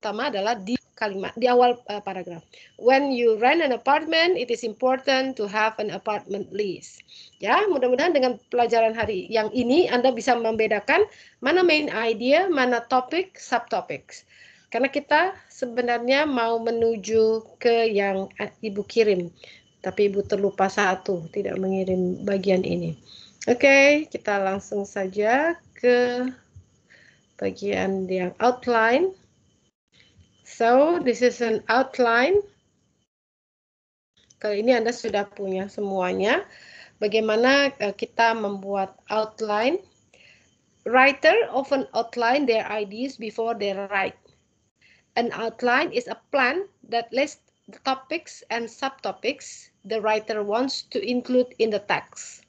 [SPEAKER 1] utama adalah di kalimat di awal uh, paragraf. When you rent an apartment, it is important to have an apartment lease. Ya, mudah-mudahan dengan pelajaran hari yang ini Anda bisa membedakan mana main idea, mana topik, subtopics. Karena kita sebenarnya mau menuju ke yang ibu kirim, tapi ibu terlupa satu, tidak mengirim bagian ini. Oke, okay, kita langsung saja ke bagian yang outline. So, this is an outline. Kali ini Anda sudah punya semuanya. Bagaimana eh, kita membuat outline. Writer often outline their ideas before they write. An outline is a plan that lists the topics and subtopics the writer wants to include in the text.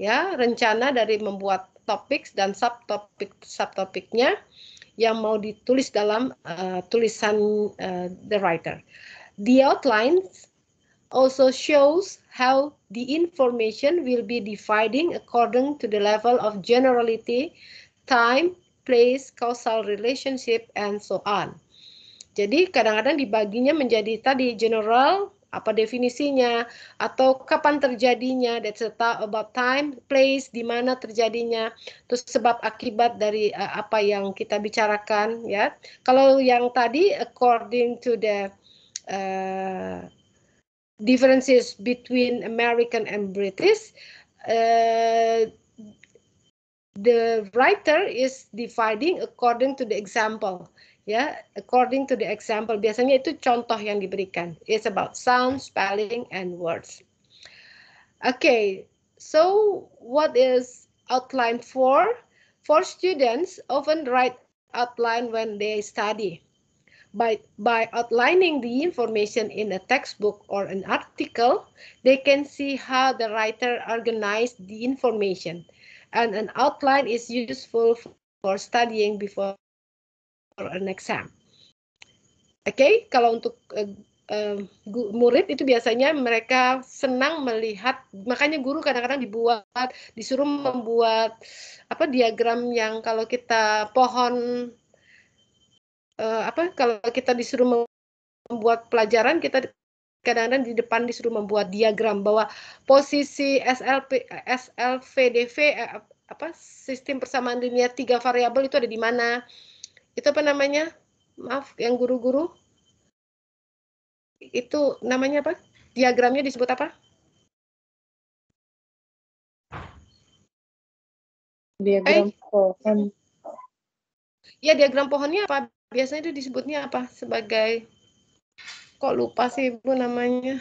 [SPEAKER 1] Ya, rencana dari membuat topik dan subtopik subtopiknya yang mau ditulis dalam uh, tulisan uh, the writer. The outlines also shows how the information will be dividing according to the level of generality, time, place, causal relationship, and so on. Jadi kadang-kadang dibaginya menjadi tadi general, apa definisinya, atau kapan terjadinya, that's about time, place, di mana terjadinya, terus sebab akibat dari uh, apa yang kita bicarakan, ya. Kalau yang tadi, according to the uh, differences between American and British, uh, the writer is dividing according to the example ya according to the example biasanya itu contoh yang diberikan it's about sound spelling and words okay so what is outline for for students often write outline when they study by by outlining the information in a textbook or an article they can see how the writer organized the information and an outline is useful for studying before for an exam. Oke, okay? kalau untuk uh, uh, murid itu biasanya mereka senang melihat, makanya guru kadang-kadang dibuat, disuruh membuat apa diagram yang kalau kita pohon uh, apa kalau kita disuruh membuat pelajaran kita kadang-kadang di depan disuruh membuat diagram bahwa posisi SLP SLVDV eh, apa sistem persamaan dunia tiga variabel itu ada di mana itu apa namanya maaf yang guru-guru itu namanya apa
[SPEAKER 2] diagramnya disebut apa
[SPEAKER 3] diagram eh. pohon ya
[SPEAKER 1] diagram pohonnya apa biasanya itu disebutnya apa sebagai kok lupa sih ibu namanya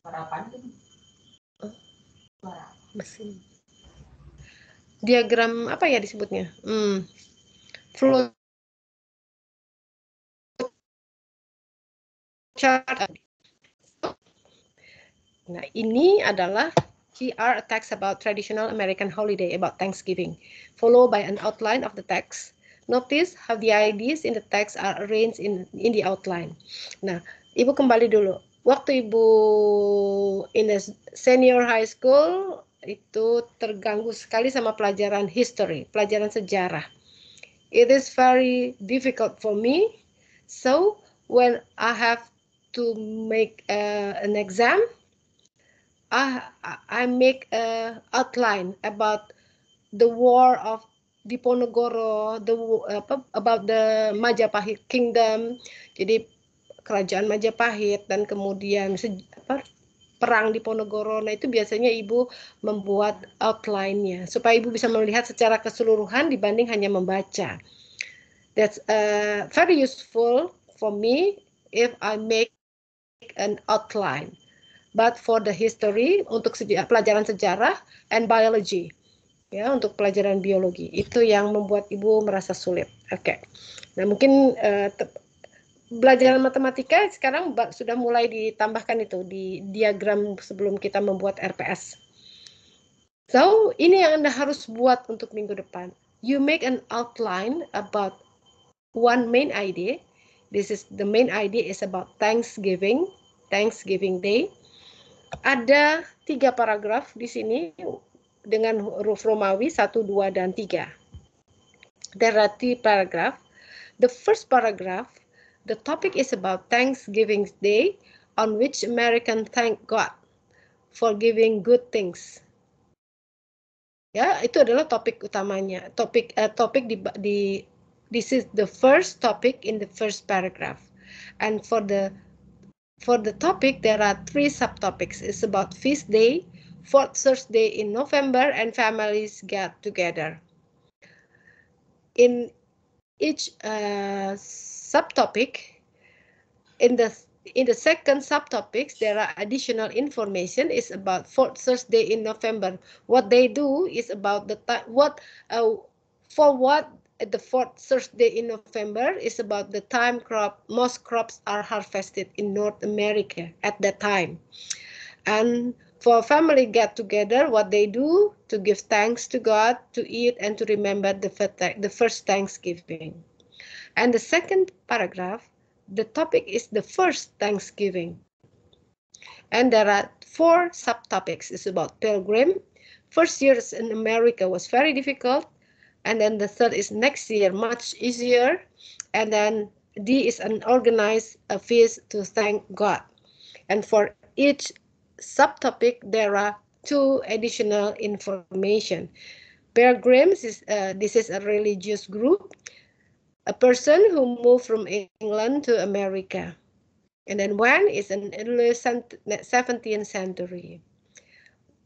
[SPEAKER 1] suara mesin diagram apa ya disebutnya hmm. flow chart nah ini adalah a attacks about traditional American holiday about Thanksgiving, followed by an outline of the text Notice how the ideas in the text are arranged in, in the outline. Nah, Ibu kembali dulu. Waktu Ibu in the senior high school, itu terganggu sekali sama pelajaran history, pelajaran sejarah. It is very difficult for me. So, when I have to make uh, an exam, I, I make a uh, outline about the war of Diponegoro, the apa, about the Majapahit Kingdom. Jadi kerajaan Majapahit dan kemudian apa, perang di Ponegoro. Nah, itu biasanya Ibu membuat outline-nya supaya Ibu bisa melihat secara keseluruhan dibanding hanya membaca. That's uh, very useful for me if I make an outline. But for the history untuk pelajaran sejarah and biology, ya untuk pelajaran biologi. Itu yang membuat ibu merasa sulit. Oke. Okay. Nah, mungkin uh, pelajaran matematika sekarang sudah mulai ditambahkan itu di diagram sebelum kita membuat RPS. So, ini yang Anda harus buat untuk minggu depan. You make an outline about one main idea. This is the main idea is about Thanksgiving, Thanksgiving Day. Ada tiga paragraf di sini dengan huruf Romawi 1, 2, dan 3. There are three paragraphs. The first paragraph, the topic is about Thanksgiving Day, on which American thank God for giving good things. Ya, itu adalah topik utamanya. Topik uh, eh, topik di di this is the first topic in the first paragraph. And for the for the topic there are three subtopics. It's about feast day, fourth Thursday in November and families get together. In each uh, subtopic, in the in the second subtopics, there are additional information. is about fourth Thursday in November. What they do is about the time what uh, for what the fourth Thursday in November is about the time crop most crops are harvested in North America at that time. And for family get together, what they do to give thanks to God, to eat, and to remember the, the first Thanksgiving. And the second paragraph, the topic is the first Thanksgiving. And there are four subtopics. It's about pilgrim. First years in America was very difficult. And then the third is next year, much easier. And then D is an organized feast to thank God. And for each subtopic, there are two additional information. Pilgrims is uh, this is a religious group, a person who moved from England to America, and then when is is an early 17th century.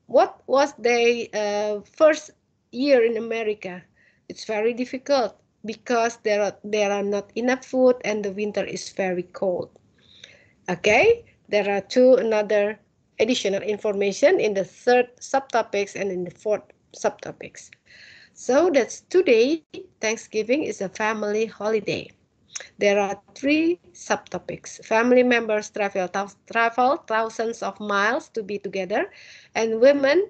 [SPEAKER 1] What was their uh, first year in America? It's very difficult because there are there are not enough food and the winter is very cold. Okay, there are two another additional information in the third subtopics and in the fourth subtopics. So that's today, Thanksgiving is a family holiday. There are three subtopics. Family members travel, travel thousands of miles to be together, and women,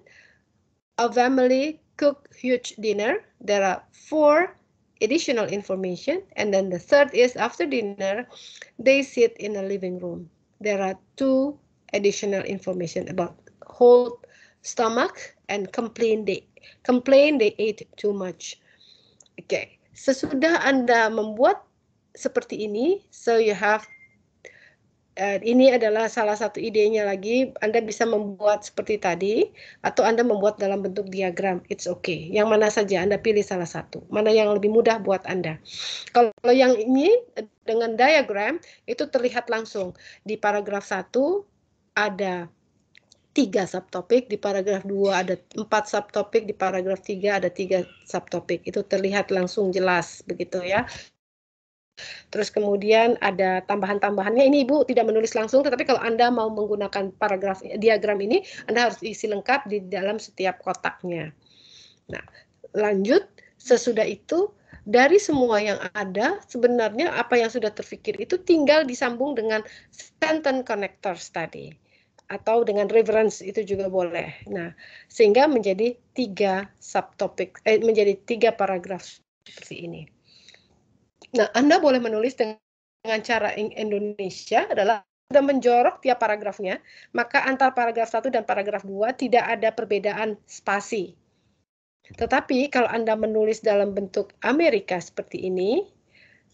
[SPEAKER 1] a family cook huge dinner. There are four additional information, and then the third is after dinner, they sit in a living room. There are two additional information about whole stomach and complain they complain they ate too much. okay. sesudah Anda membuat seperti ini, so you have Uh, ini adalah salah satu idenya lagi. Anda bisa membuat seperti tadi, atau Anda membuat dalam bentuk diagram. It's okay. Yang mana saja Anda pilih salah satu. Mana yang lebih mudah buat Anda. Kalau yang ini dengan diagram itu terlihat langsung di paragraf 1 ada tiga subtopik, di paragraf 2 ada empat subtopik, di paragraf 3 ada tiga subtopik. Itu terlihat langsung jelas begitu ya. Terus kemudian ada tambahan-tambahannya. Ini Ibu tidak menulis langsung, tetapi kalau Anda mau menggunakan paragraf diagram ini, Anda harus isi lengkap di dalam setiap kotaknya. Nah, lanjut sesudah itu dari semua yang ada sebenarnya apa yang sudah terfikir itu tinggal disambung dengan sentence connectors tadi atau dengan reverence itu juga boleh. Nah, sehingga menjadi tiga subtopik, eh, menjadi tiga paragraf seperti ini. Nah, Anda boleh menulis dengan cara Indonesia adalah anda menjorok tiap paragrafnya, maka antar paragraf satu dan paragraf dua tidak ada perbedaan spasi. Tetapi kalau Anda menulis dalam bentuk Amerika seperti ini,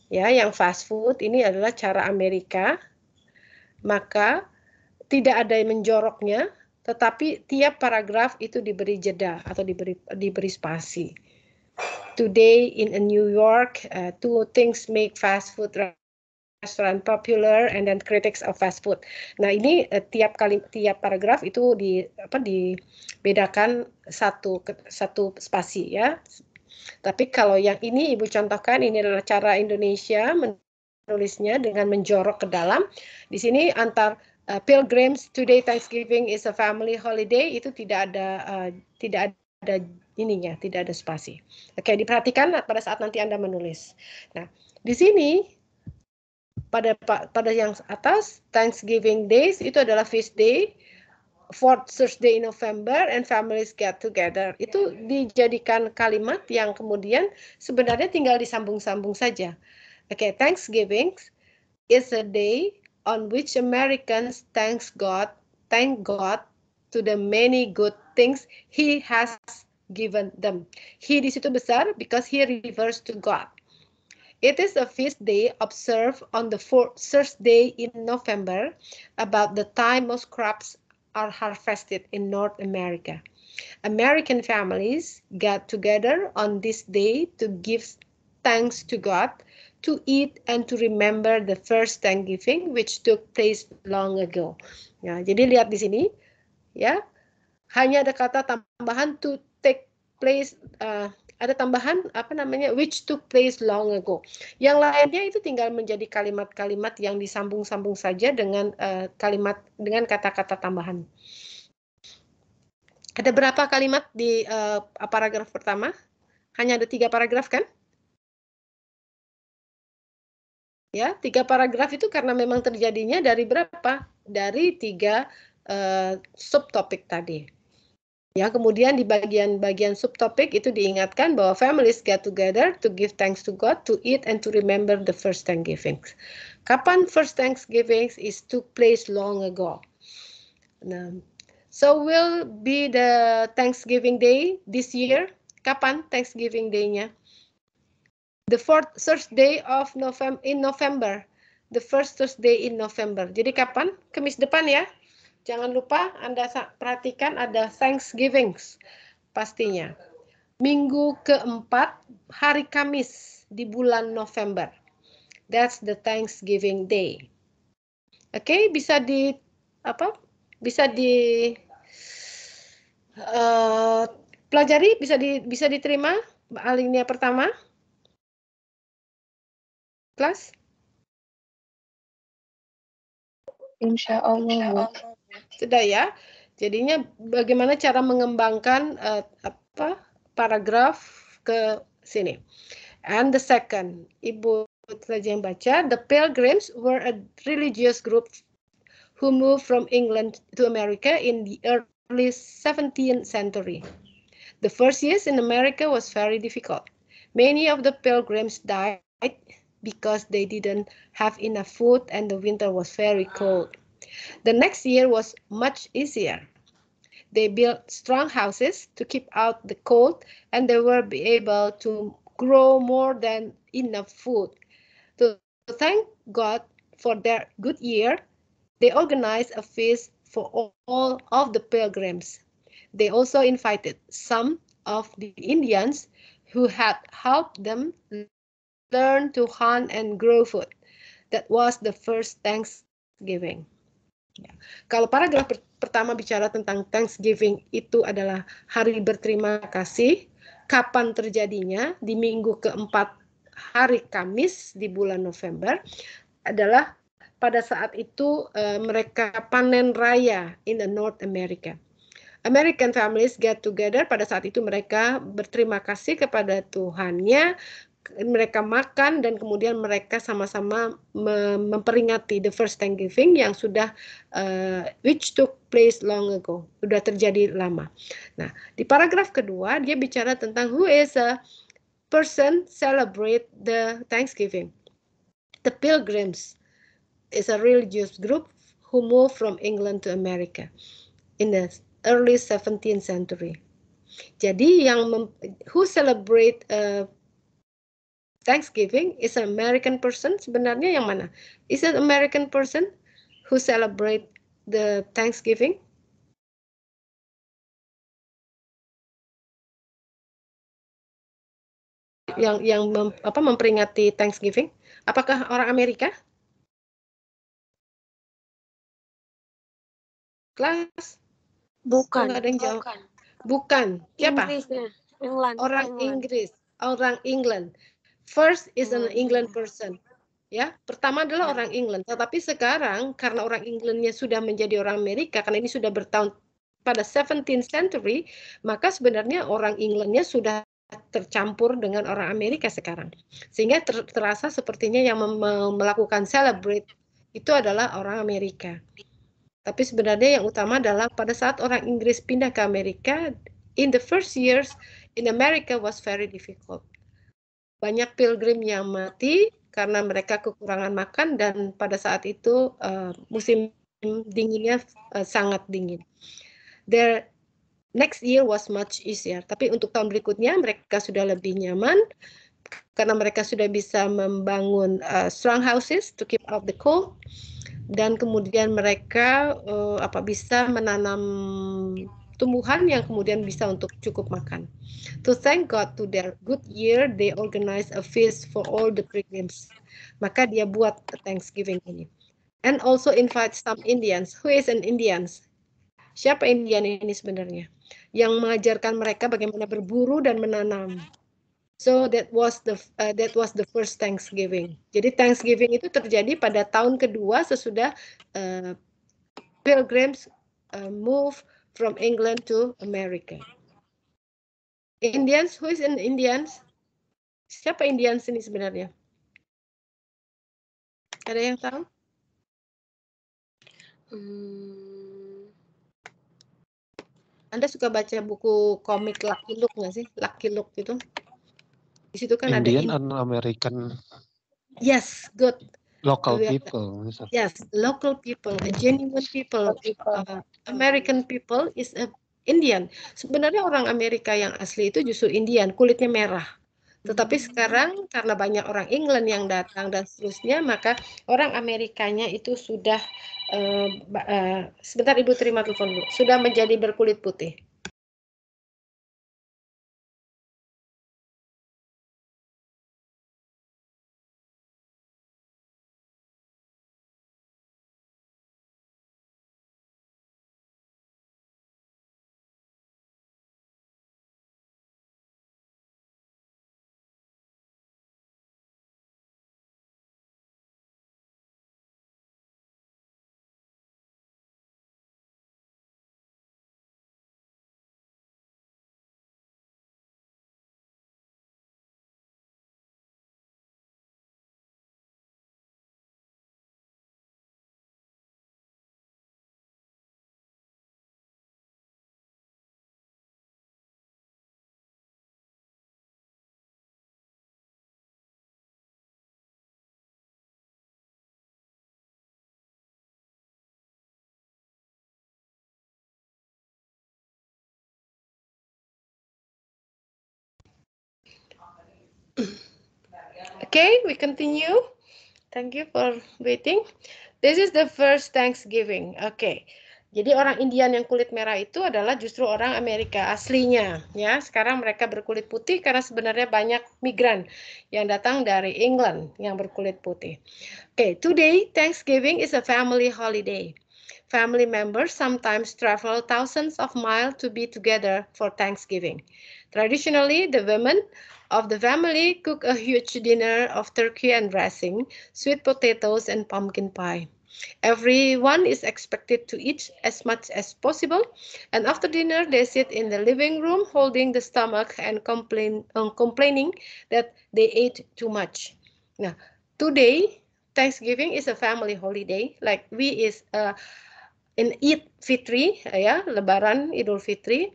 [SPEAKER 1] ya yang fast food ini adalah cara Amerika, maka tidak ada yang menjoroknya, tetapi tiap paragraf itu diberi jeda atau diberi diberi spasi. Today in New York, uh, two things make fast food restaurant popular and then critics of fast food. Nah ini uh, tiap kali tiap paragraf itu di apa dibedakan satu satu spasi ya. Tapi kalau yang ini ibu contohkan ini adalah cara Indonesia menulisnya dengan menjorok ke dalam. Di sini antar Uh, pilgrims today Thanksgiving is a family holiday itu tidak ada uh, tidak ada ininya, tidak ada spasi. Oke, diperhatikan pada saat nanti Anda menulis. Nah, di sini pada pada yang atas Thanksgiving days itu adalah feast day, fourth Thursday in November and families get together. Itu dijadikan kalimat yang kemudian sebenarnya tinggal disambung-sambung saja. Oke, okay, Thanksgiving is a day on which Americans thanks God, thank God to the many good things He has given them. He di situ besar because He refers to God. It is a feast day observed on the fourth Thursday in November, about the time most crops are harvested in North America. American families get together on this day to give thanks to God to eat and to remember the first Thanksgiving which took place long ago. Ya, jadi lihat di sini, ya hanya ada kata tambahan to take place. Uh, ada tambahan apa namanya which took place long ago. Yang lainnya itu tinggal menjadi kalimat-kalimat yang disambung-sambung saja dengan uh, kalimat dengan kata-kata tambahan. Ada berapa kalimat di uh, paragraf pertama? Hanya ada tiga paragraf kan? ya tiga paragraf itu karena memang terjadinya dari berapa dari tiga uh, subtopik tadi ya kemudian di bagian-bagian subtopik itu diingatkan bahwa families get together to give thanks to God to eat and to remember the first Thanksgiving kapan first Thanksgiving is took place long ago nah so will be the Thanksgiving Day this year kapan Thanksgiving Day-nya the fourth Thursday of November in November. The first Thursday in November. Jadi kapan? Kemis depan ya. Jangan lupa Anda perhatikan ada Thanksgiving pastinya. Minggu keempat hari Kamis di bulan November. That's the Thanksgiving Day. Oke, okay, bisa di apa? Bisa di uh, pelajari, bisa di bisa diterima alinea pertama kelas? Insya Allah. Insya Allah. Sudah ya. Jadinya bagaimana cara mengembangkan uh, apa paragraf ke sini. And the second, Ibu saja yang baca, the Pilgrims were a religious group who moved from England to America in the early 17th century. The first years in America was very difficult. Many of the pilgrims died because they didn't have enough food and the winter was very cold. The next year was much easier. They built strong houses to keep out the cold and they were able to grow more than enough food. To thank God for their good year, they organized a feast for all of the pilgrims. They also invited some of the Indians who had helped them learn to hunt and grow food. That was the first Thanksgiving. Ya. Kalau paragraf per pertama bicara tentang Thanksgiving itu adalah hari berterima kasih, kapan terjadinya di minggu keempat hari Kamis di bulan November adalah pada saat itu uh, mereka panen raya in the North America. American families get together pada saat itu mereka berterima kasih kepada Tuhannya mereka makan dan kemudian mereka sama-sama memperingati the first Thanksgiving yang sudah uh, which took place long ago, sudah terjadi lama. Nah, di paragraf kedua dia bicara tentang who is a person celebrate the Thanksgiving. The Pilgrims is a religious group who moved from England to America in the early 17th century. Jadi yang who celebrate uh, Thanksgiving is an American person sebenarnya yang mana? Is an American person who celebrate the Thanksgiving?
[SPEAKER 2] Yang yang mem, apa memperingati Thanksgiving? Apakah orang Amerika?
[SPEAKER 1] Kelas? Bukan. Oh, ada yang jawab. Bukan. Bukan. Siapa? Inggrisnya. England. Orang Inggris. Orang England. First is an hmm. England person. Ya, pertama adalah ya. orang England. Tetapi sekarang karena orang Englandnya sudah menjadi orang Amerika karena ini sudah bertahun pada 17th century, maka sebenarnya orang Englandnya sudah tercampur dengan orang Amerika sekarang. Sehingga ter terasa sepertinya yang melakukan celebrate itu adalah orang Amerika. Tapi sebenarnya yang utama adalah pada saat orang Inggris pindah ke Amerika, in the first years in America was very difficult banyak pilgrim yang mati karena mereka kekurangan makan dan pada saat itu uh, musim dinginnya uh, sangat dingin. Their next year was much easier. Tapi untuk tahun berikutnya mereka sudah lebih nyaman karena mereka sudah bisa membangun uh, strong houses to keep out the cold dan kemudian mereka uh, apa bisa menanam tumbuhan yang kemudian bisa untuk cukup makan. To thank God to their good year, they organize a feast for all the pilgrims. Maka dia buat Thanksgiving ini. And also invite some Indians. Who is an Indians? Siapa Indian ini sebenarnya? Yang mengajarkan mereka bagaimana berburu dan menanam. So that was the uh, that was the first Thanksgiving. Jadi Thanksgiving itu terjadi pada tahun kedua sesudah uh, pilgrims uh, move from England to America. Indians, who is an Indians? Siapa Indians ini sebenarnya?
[SPEAKER 2] Ada yang tahu? Hmm.
[SPEAKER 1] Anda suka baca buku komik Lucky Luke nggak sih? Lucky Luke gitu. Di situ kan Indian ada Indian American. Yes, good. Local people. Yes, local people, a genuine people, people. Uh, American people is a Indian. Sebenarnya orang Amerika yang asli itu justru Indian, kulitnya merah. Tetapi hmm. sekarang karena banyak orang England yang datang dan seterusnya, maka orang Amerikanya itu sudah uh, uh, sebentar Ibu terima telepon dulu, sudah menjadi berkulit putih. Okay, we continue. Thank you for waiting. This is the first Thanksgiving. Okay. Jadi orang Indian yang kulit merah itu adalah justru orang Amerika aslinya, ya. Sekarang mereka berkulit putih karena sebenarnya banyak migran yang datang dari England yang berkulit putih. Oke, okay, today Thanksgiving is a family holiday. Family members sometimes travel thousands of miles to be together for Thanksgiving. Traditionally, the women of the family cook a huge dinner of turkey and dressing, sweet potatoes, and pumpkin pie. Everyone is expected to eat as much as possible, and after dinner, they sit in the living room holding the stomach and complain, um, complaining that they ate too much. Now, today, Thanksgiving is a family holiday, like we is a uh, in Eid Fitri ya Lebaran Idul Fitri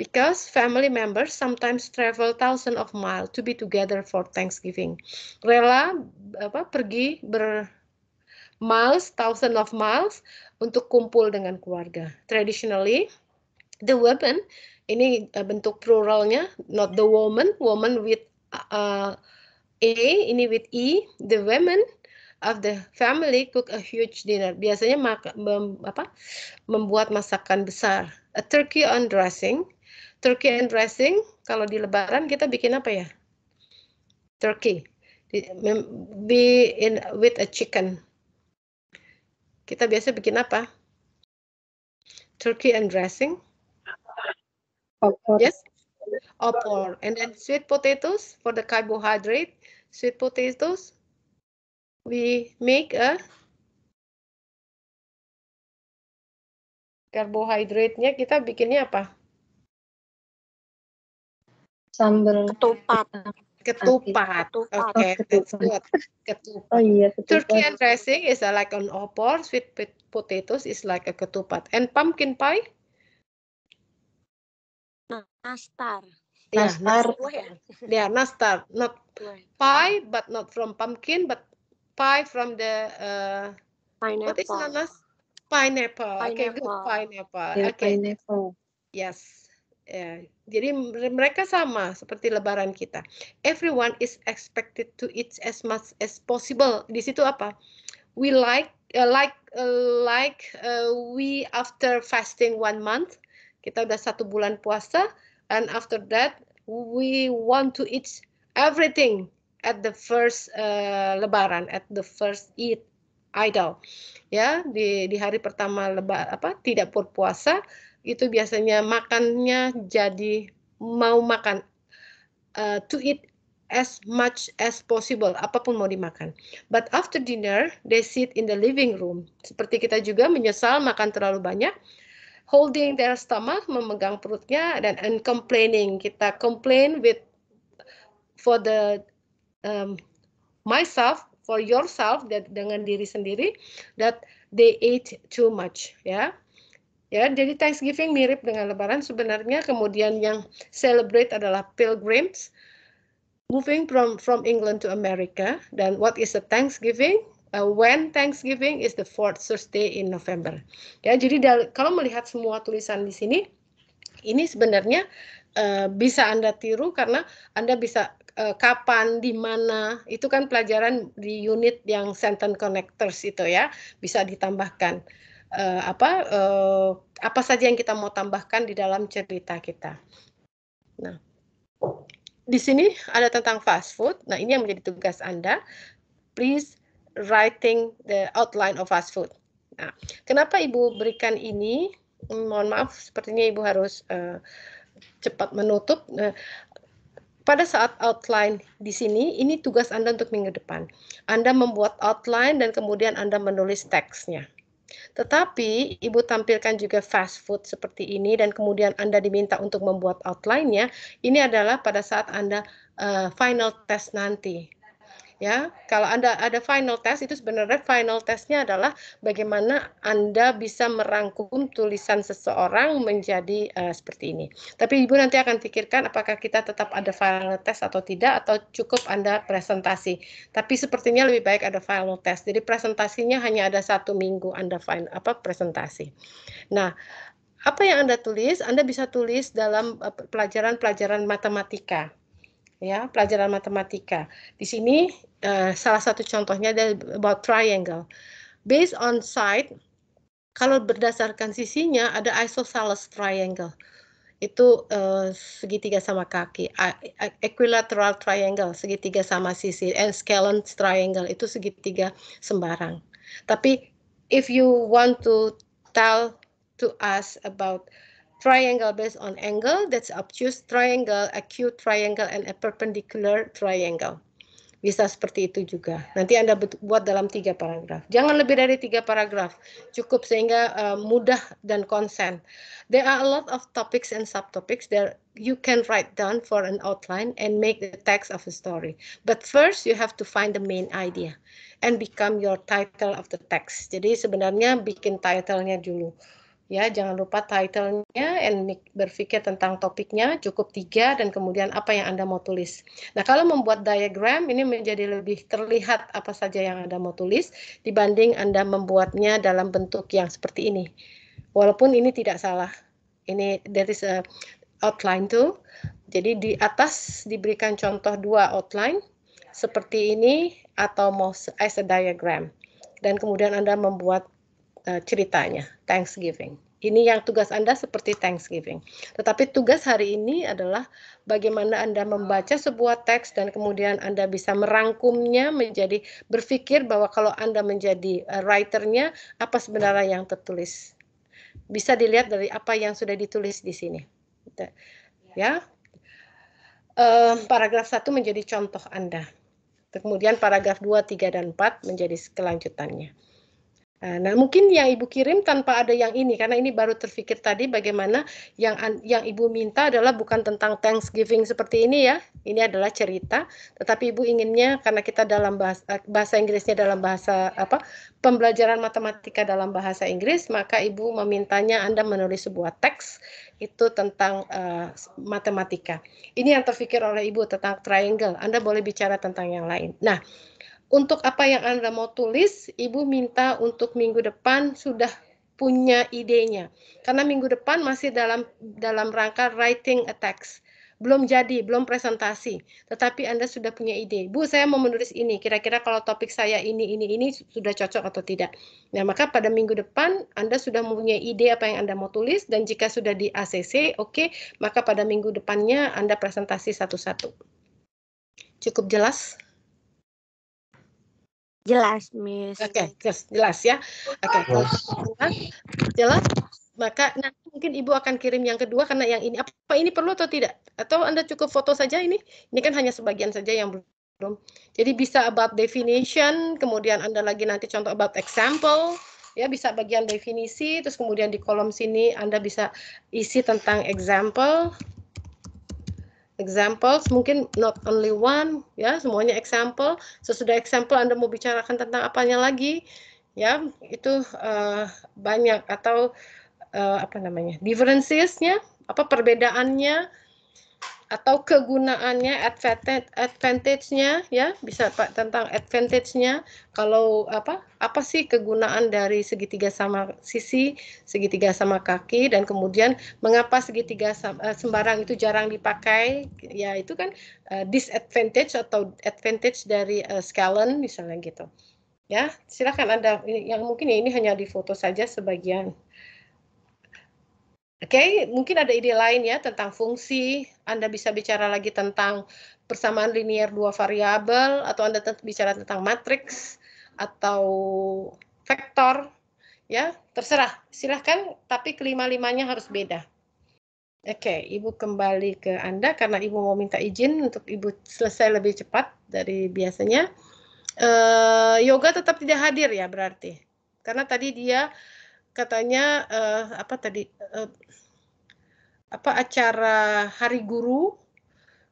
[SPEAKER 1] because family members sometimes travel thousands of miles to be together for Thanksgiving. Rela apa pergi ber miles, thousands of miles untuk kumpul dengan keluarga. Traditionally, the women ini eh, bentuk pluralnya not the woman, woman with uh, a ini with e, the women of the family cook a huge dinner. Biasanya maka, mem, apa, membuat masakan besar. A turkey on dressing. Turkey and dressing, kalau di lebaran kita bikin apa ya? Turkey. Be in with a chicken. Kita biasa bikin apa? Turkey and dressing. Opor. Yes. Opor. And then sweet potatoes for the carbohydrate. Sweet potatoes we make a karbohidratnya kita bikinnya apa? Sambal ketupat. Ketupat. Oke, okay, oh, ketupat. ketupat. Oh iya, ketupat. Turkey dressing is like an opor, sweet potatoes is like a ketupat. And pumpkin pie? Nastar. Yeah, nastar. Yeah, nastar. Not pie, but not from pumpkin, but pie from the uh, pineapple. What is nanas? Pineapple. pineapple. Okay, good pineapple. Yeah, okay. Pineapple. Yes. Yeah. Jadi mereka sama seperti lebaran kita. Everyone is expected to eat as much as possible. Di situ apa? We like uh, like uh, like uh, we after fasting one month, kita udah satu bulan puasa, and after that we want to eat everything at the first uh, lebaran at the first eat idol ya di di hari pertama lebar apa tidak berpuasa itu biasanya makannya jadi mau makan uh, to eat as much as possible apapun mau dimakan but after dinner they sit in the living room seperti kita juga menyesal makan terlalu banyak holding their stomach memegang perutnya dan and complaining kita complain with for the um, myself for yourself that dengan diri sendiri that they ate too much ya. Ya, jadi Thanksgiving mirip dengan lebaran sebenarnya kemudian yang celebrate adalah pilgrims moving from from England to America dan what is the Thanksgiving uh, when Thanksgiving is the fourth Thursday in November. Ya, jadi kalau melihat semua tulisan di sini ini sebenarnya uh, bisa Anda tiru karena Anda bisa Eh, kapan, di mana, itu kan pelajaran di unit yang sentence connectors itu ya, bisa ditambahkan. Uh, apa uh, apa saja yang kita mau tambahkan di dalam cerita kita. Nah, di sini ada tentang fast food. Nah, ini yang menjadi tugas Anda. Please writing the outline of fast food. Nah, kenapa Ibu berikan ini? Hmm, mohon maaf, sepertinya Ibu harus uh, cepat menutup. Uh, pada saat outline di sini, ini tugas Anda untuk minggu depan. Anda membuat outline dan kemudian Anda menulis teksnya. Tetapi Ibu tampilkan juga fast food seperti ini dan kemudian Anda diminta untuk membuat outline-nya. Ini adalah pada saat Anda uh, final test nanti ya kalau anda ada final test itu sebenarnya final testnya adalah bagaimana anda bisa merangkum tulisan seseorang menjadi uh, seperti ini tapi ibu nanti akan pikirkan apakah kita tetap ada final test atau tidak atau cukup anda presentasi tapi sepertinya lebih baik ada final test jadi presentasinya hanya ada satu minggu anda final apa presentasi nah apa yang Anda tulis, Anda bisa tulis dalam eh, pelajaran-pelajaran matematika ya pelajaran matematika. Di sini uh, salah satu contohnya adalah about triangle. Based on side, kalau berdasarkan sisinya ada isosceles triangle. Itu uh, segitiga sama kaki, equilateral triangle, segitiga sama sisi, and scalene triangle itu segitiga sembarang. Tapi if you want to tell to us about triangle based on angle, that's obtuse triangle, acute triangle, and a perpendicular triangle. Bisa seperti itu juga. Nanti Anda buat dalam tiga paragraf. Jangan lebih dari tiga paragraf. Cukup sehingga uh, mudah dan konsen. There are a lot of topics and subtopics that you can write down for an outline and make the text of a story. But first, you have to find the main idea and become your title of the text. Jadi sebenarnya bikin titlenya dulu ya jangan lupa title-nya and berpikir tentang topiknya cukup tiga dan kemudian apa yang anda mau tulis nah kalau membuat diagram ini menjadi lebih terlihat apa saja yang anda mau tulis dibanding anda membuatnya dalam bentuk yang seperti ini walaupun ini tidak salah ini there is a outline tool jadi di atas diberikan contoh dua outline seperti ini atau mau as a diagram dan kemudian anda membuat uh, ceritanya Thanksgiving. Ini yang tugas Anda seperti Thanksgiving. Tetapi tugas hari ini adalah bagaimana Anda membaca sebuah teks dan kemudian Anda bisa merangkumnya menjadi berpikir bahwa kalau Anda menjadi eh, writernya apa sebenarnya yang tertulis. Bisa dilihat dari apa yang sudah ditulis di sini. Ya. paragraf 1 menjadi contoh Anda. Kemudian paragraf 2, 3, dan 4 menjadi kelanjutannya. Nah, nah, mungkin yang Ibu kirim tanpa ada yang ini karena ini baru terfikir tadi bagaimana yang yang Ibu minta adalah bukan tentang Thanksgiving seperti ini ya. Ini adalah cerita, tetapi Ibu inginnya karena kita dalam bahasa eh, bahasa Inggrisnya dalam bahasa apa? pembelajaran matematika dalam bahasa Inggris, maka Ibu memintanya Anda menulis sebuah teks itu tentang uh, matematika. Ini yang terfikir oleh Ibu tentang triangle. Anda boleh bicara tentang yang lain. Nah, untuk apa yang Anda mau tulis, Ibu minta untuk minggu depan sudah punya idenya. Karena minggu depan masih dalam dalam rangka writing a text. Belum jadi, belum presentasi. Tetapi Anda sudah punya ide. Bu, saya mau menulis ini. Kira-kira kalau topik saya ini, ini, ini sudah cocok atau tidak. Nah, maka pada minggu depan Anda sudah mempunyai ide apa yang Anda mau tulis. Dan jika sudah di ACC, oke, okay, maka pada minggu depannya Anda presentasi satu-satu. Cukup jelas? Jelas, Miss. Oke, okay, jelas, jelas ya. Oke, okay. jelas. Maka nanti mungkin Ibu akan kirim yang kedua karena yang ini apa ini perlu atau tidak? Atau Anda cukup foto saja ini? Ini kan hanya sebagian saja yang belum. Jadi bisa about definition, kemudian Anda lagi nanti contoh about example, ya bisa bagian definisi, terus kemudian di kolom sini Anda bisa isi tentang example examples mungkin not only one ya semuanya example sesudah example anda mau bicarakan tentang apanya lagi ya itu uh, banyak atau uh, apa namanya differencesnya apa perbedaannya atau kegunaannya advantage-nya ya bisa Pak tentang advantage-nya kalau apa apa sih kegunaan dari segitiga sama sisi segitiga sama kaki dan kemudian mengapa segitiga eh, sembarang itu jarang dipakai ya itu kan uh, disadvantage atau advantage dari uh, misalnya gitu ya silakan Anda yang mungkin ya, ini hanya di foto saja sebagian Oke, okay, mungkin ada ide lain ya tentang fungsi. Anda bisa bicara lagi tentang persamaan linear dua variabel, atau Anda bicara tentang matriks atau vektor, ya terserah. Silahkan, tapi kelima limanya harus beda. Oke, okay, Ibu kembali ke Anda karena Ibu mau minta izin untuk Ibu selesai lebih cepat dari biasanya. Uh, yoga tetap tidak hadir ya berarti, karena tadi dia katanya uh, apa tadi uh, apa acara Hari Guru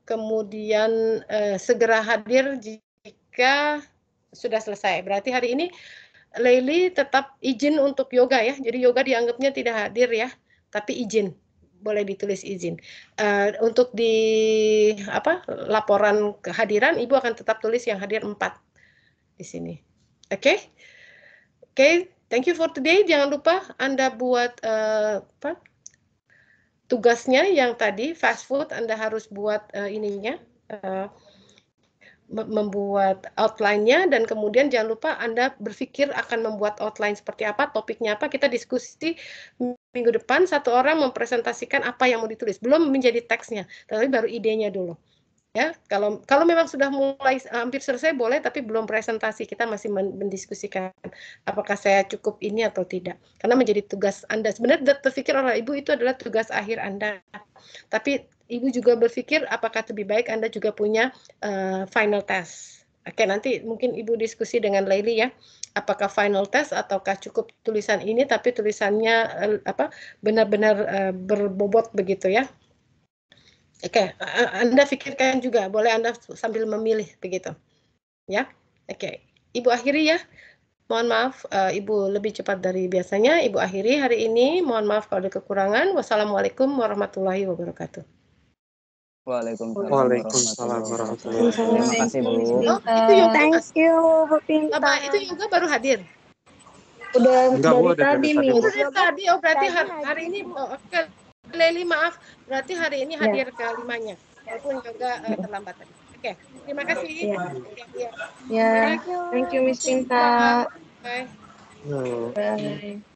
[SPEAKER 1] kemudian uh, segera hadir jika sudah selesai. Berarti hari ini Leili tetap izin untuk yoga ya. Jadi yoga dianggapnya tidak hadir ya, tapi izin boleh ditulis izin. Uh, untuk di apa laporan kehadiran ibu akan tetap tulis yang hadir empat di sini. Oke, okay? oke. Okay. Thank you for today. Jangan lupa Anda buat uh, apa? tugasnya yang tadi fast food Anda harus buat uh, ininya uh, membuat outline-nya dan kemudian jangan lupa Anda berpikir akan membuat outline seperti apa, topiknya apa. Kita diskusi minggu depan satu orang mempresentasikan apa yang mau ditulis. Belum menjadi teksnya, tapi baru idenya dulu ya kalau kalau memang sudah mulai eh, hampir selesai boleh tapi belum presentasi kita masih mendiskusikan apakah saya cukup ini atau tidak karena menjadi tugas anda sebenarnya terpikir oleh ibu itu adalah tugas akhir anda tapi ibu juga berpikir apakah lebih baik anda juga punya uh, final test oke nanti mungkin ibu diskusi dengan Laili ya apakah final test ataukah cukup tulisan ini tapi tulisannya uh, apa benar-benar uh, berbobot begitu ya Oke, okay. Anda pikirkan juga, boleh Anda sambil memilih begitu. Ya, oke. Okay. Ibu akhiri ya. Mohon maaf, uh, Ibu lebih cepat dari biasanya. Ibu akhiri hari ini. Mohon maaf kalau ada kekurangan. Wassalamualaikum warahmatullahi wabarakatuh.
[SPEAKER 5] Waalaikumsalam,
[SPEAKER 4] Waalaikumsalam warahmatullahi wabarakatuh. Terima kasih, Bu. Oh, itu
[SPEAKER 1] Thank you, Bu Pinta. itu juga baru hadir? Udah Enggak, dari, tadi, Udah, Udah, tadi, oh berarti hari, hari ini. Udah, oh, Oke. Okay. Leli maaf, berarti hari ini ya. hadir ya. kelimanya, walaupun juga uh, terlambat tadi. Oke, okay. terima kasih. Ya, ya.
[SPEAKER 2] ya. thank you
[SPEAKER 1] Miss Cinta. Bye.
[SPEAKER 4] Bye. Bye.